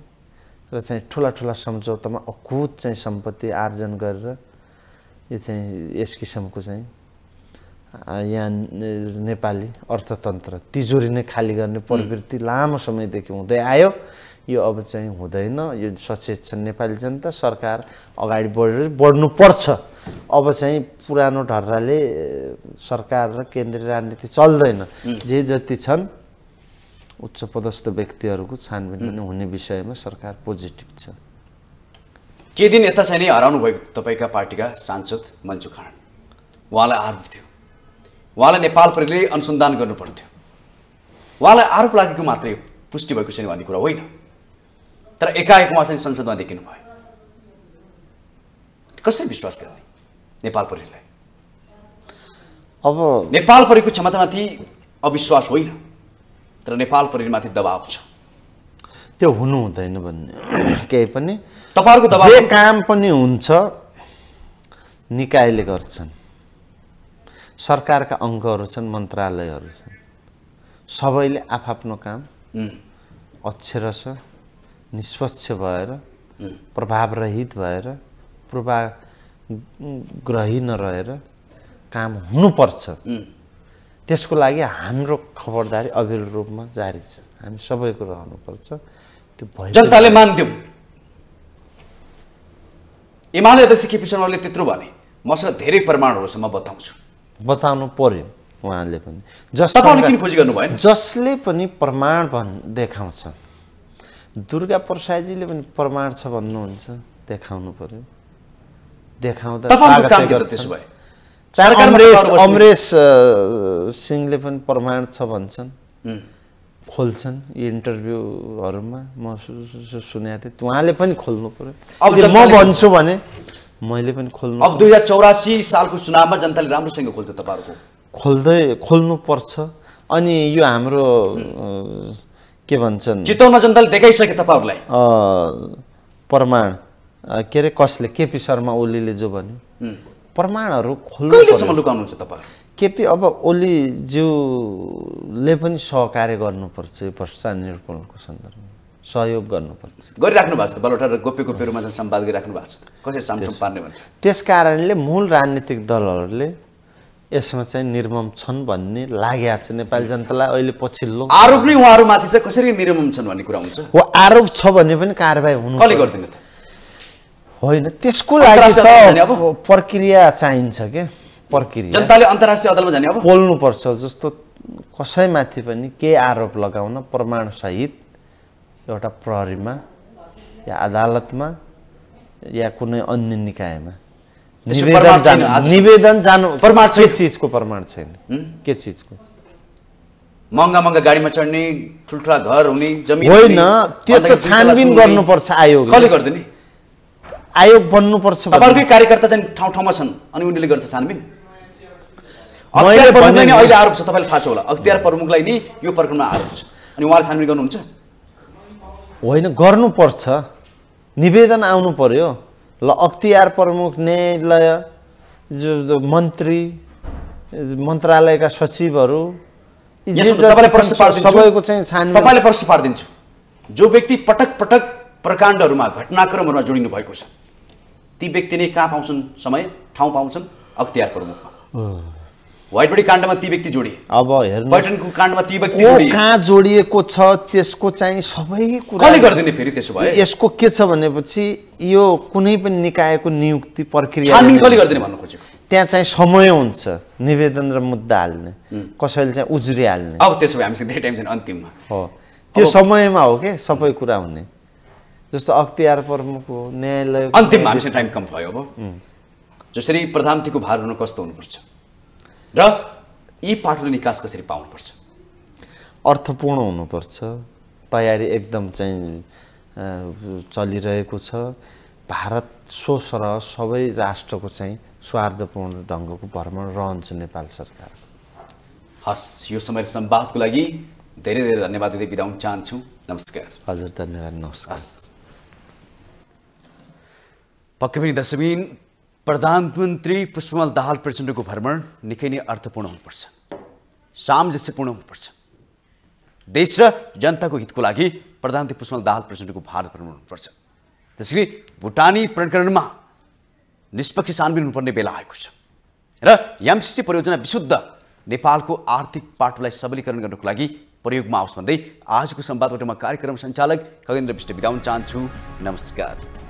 र चाहिँ ठुला ठुला सम्झौतामा अकुत चाहिँ सम्पत्ति आर्जन गरेर यो चाहिँ यस किसिमको चाहिँ यहाँ नेपाली अर्थतन्त्र तिजोरी नै खाली गर्ने प्रवृत्ति लामो समयदेखि हुँदै आयो यो अब चाहिँ हुँदैन यो सचेत छन् नेपाली जनता सरकार अगाडि बढेर बढ्नुपर्छ अब चाहिँ पुरानो ढर्राले सरकार र केन्द्रीय राजनीति चल्दैन जे जति छन् उच्च पदस्थ व्यक्तिहरूको छानबिन पनि हुने विषयमा सरकार पोजिटिभ छ के दिन यता चाहिँ नै हराउनु भएको तपाईँका पार्टीका सांसद मन्जु खाँड उहाँलाई आरोप थियो उहाँलाई नेपाल प्रहरीले अनुसन्धान गर्नु पर्थ्यो उहाँलाई आरोप लागेको मात्रै पुष्टि भएको छैन भन्ने कुरा होइन तर एकाएक उहाँ चाहिँ संसदमा देखिनु भयो कसरी विश्वास गर्ने नेपाल परिलाई अब नेपाल परिको क्षमतामाथि अविश्वास होइन तर नेपाल परिमाथि दबाव छ त्यो हुनु हुँदैन भन्ने केही पनि तपाईँहरूको दबाव काम पनि हुन्छ निकायले गर्छन् सरकारका अङ्गहरू छन् मन्त्रालयहरू छन् सबैले आफआफ्नो काम अक्षर छ निष्पक्ष भएर प्रभावरहित भएर पूर्वाग्रही नरहेर काम हुनुपर्छ त्यसको लागि हाम्रो खबरदारी अभिलो रूपमा जारी छ हामी सबैको रहनुपर्छ त्यो भयो जनताले मान्थ्यौँ एमाले अध्यक्ष केपी शर्माले त्यत्रो भने मसँग धेरै प्रमाणहरूसम्म बताउँछु बताउनु पर्यो उहाँले पनि जस किन खोजी गर्नुभयो जसले पनि प्रमाण भन् देखाउँछ दुर्गा प्रसादजीले पनि प्रमाण छ भन्नुहुन्छ देखाउनु पर्यो देखाउँदा अमरेश सिंहले पनि प्रमाण छ भन्छन् खोल्छन् इन्टरभ्यूहरूमा म सुनेको थिएँ उहाँले पनि खोल्नु पर्यो अब म भन्छु भने मैले पनि खोल्नु अब दुई हजार चौरासी सालको चुनावमा जनताले राम्रोसँग खोल्छ तपाईँहरूको खोल्दै खोल्नु पर्छ अनि यो हाम्रो के भन्छन् चितौनमा जनताले देखाइसके तपाईँहरूलाई प्रमाण के अरे कसले केपी शर्मा ओलीले जो भन्यो प्रमाणहरू खोल्नु लुकाउनुहुन्छ तपाईँ केपी अब ओलीज्यूले पनि सहकार्य गर्नुपर्छ भ्रष्टाचार निरूपणको सन्दर्भमा सहयोग गर्नुपर्छ गरिराख्नु भएको छ बालुटा र गोप्य गोप्य चाहिँ सम्वाद गरिराख्नु भएको छ कसरी सामसम्म पार्ने भन्छ त्यस कारणले मूल राजनीतिक दलहरूले यसमा चाहिँ निर्मम छन् भन्ने लागेको छ नेपाली mm. जनतालाई अहिले पछिल्लो आरोप नै उहाँहरूमाथि चाहिँ कसरी निर्मम छन् भन्ने कुरा हुन्छ हो आरोप छ भने पनि कारवाही हुनु गर्दैन होइन त्यसको लागि त प्रक्रिया चाहिन्छ के प्रक्रिया जनताले अन्तर्राष्ट्रिय अदालतमा जाने अब बोल्नुपर्छ जस्तो कसैमाथि पनि केही आरोप लगाउन प्रमाणसहित एउटा प्रहरीमा या अदालतमा या कुनै अन्य निकायमा निवेदन जानु प्रमाण के चिजको प्रमाण छैन के चिजको महँगा महँगा गाडीमा चढ्ने ठुल्ठुला घर हुने जमिन होइन त्यो त छानबिन गर्नुपर्छ आयोग कसले गर्दैन आयोग बन्नुपर्छ तपाईँहरूकै कार्यकर्ता चाहिँ ठाउँ ठाउँमा छन् अनि उनीहरूले गर्छ छानबिन अहिले आरोप छ तपाईँलाई थाहा छ होला अख्तियार प्रमुखलाई नि यो प्रकरणमा आरोप छ अनि उहाँले छानबिन गर्नुहुन्छ होइन गर्नुपर्छ निवेदन आउनु पर्यो ल अख्तियार प्रमुख न्यायालय जो मन्त्री मन्त्रालयका सचिवहरू सबैको चाहिँ तपाईँले प्रश्न पारिदिन्छु जो व्यक्ति पटक पटक प्रकाण्डहरूमा घटनाक्रमहरूमा जोडिनु भएको छ ती व्यक्ति नै कहाँ पाउँछन् समय ठाउँ पाउँछन् अख्तियार प्रमुखमा व्हाइटबडी काण्डमा ती व्यक्ति जोडिए अब हेर्नु पर्यटनको काण्डमा ती व्यक्ति जोडिए कहाँ जोडिएको छ त्यसको चाहिँ सबै कुरा कसले गर्दिने फेरि त्यसो भए यसको के छ भनेपछि यो कुनै पनि निकायको नियुक्ति प्रक्रिया कसले गर्दिने भन्नु खोजेको त्यहाँ चाहिँ समय हुन्छ निवेदन र मुद्दा हाल्ने कसैले चाहिँ हाल्ने अब त्यसो भए हामीसँग धेरै टाइम छैन अन्तिममा हो त्यो समयमा हो के सबै कुरा हुने जस्तो अख्तियार प्रमुख हो न्यायालय अन्तिममा हामीसँग टाइम कम भयो अब जसरी प्रधानमन्त्रीको भार हुनु कस्तो हुनुपर्छ र यी पाठहरू निकास कसरी पाउनुपर्छ अर्थपूर्ण हुनुपर्छ तयारी एकदम चाहिँ चलिरहेको छ भारत सोच र सबै राष्ट्रको चाहिँ स्वार्थपूर्ण ढङ्गको भ्रमण रहन्छ नेपाल सरकार हस् यो समय संवादको लागि धेरै धेरै धन्यवाद दिँदै बिदा चाहन्छु नमस्कार हजुर धन्यवाद नमस्कार हस् पक्कै पनि दशमिन प्रधानमन्त्री पुष्पमल दाहाल प्रचण्डको भ्रमण निकै नै अर्थपूर्ण हुनुपर्छ सामजस्यपूर्ण हुनुपर्छ देश र जनताको हितको लागि प्रधानमन्त्री पुष्पमल दाहाल प्रचण्डको भारत भ्रमण हुनुपर्छ त्यसरी भुटानी प्रकरणमा निष्पक्ष छानबिन हुनुपर्ने बेला आएको छ र एमसिसी परियोजना विशुद्ध नेपालको आर्थिक पाटोलाई सबलीकरण गर्नको लागि प्रयोगमा आओस् भन्दै आजको सम्वादबाट म कार्यक्रम सञ्चालक खगेन्द्र विष्ट बिदाउन चाहन्छु नमस्कार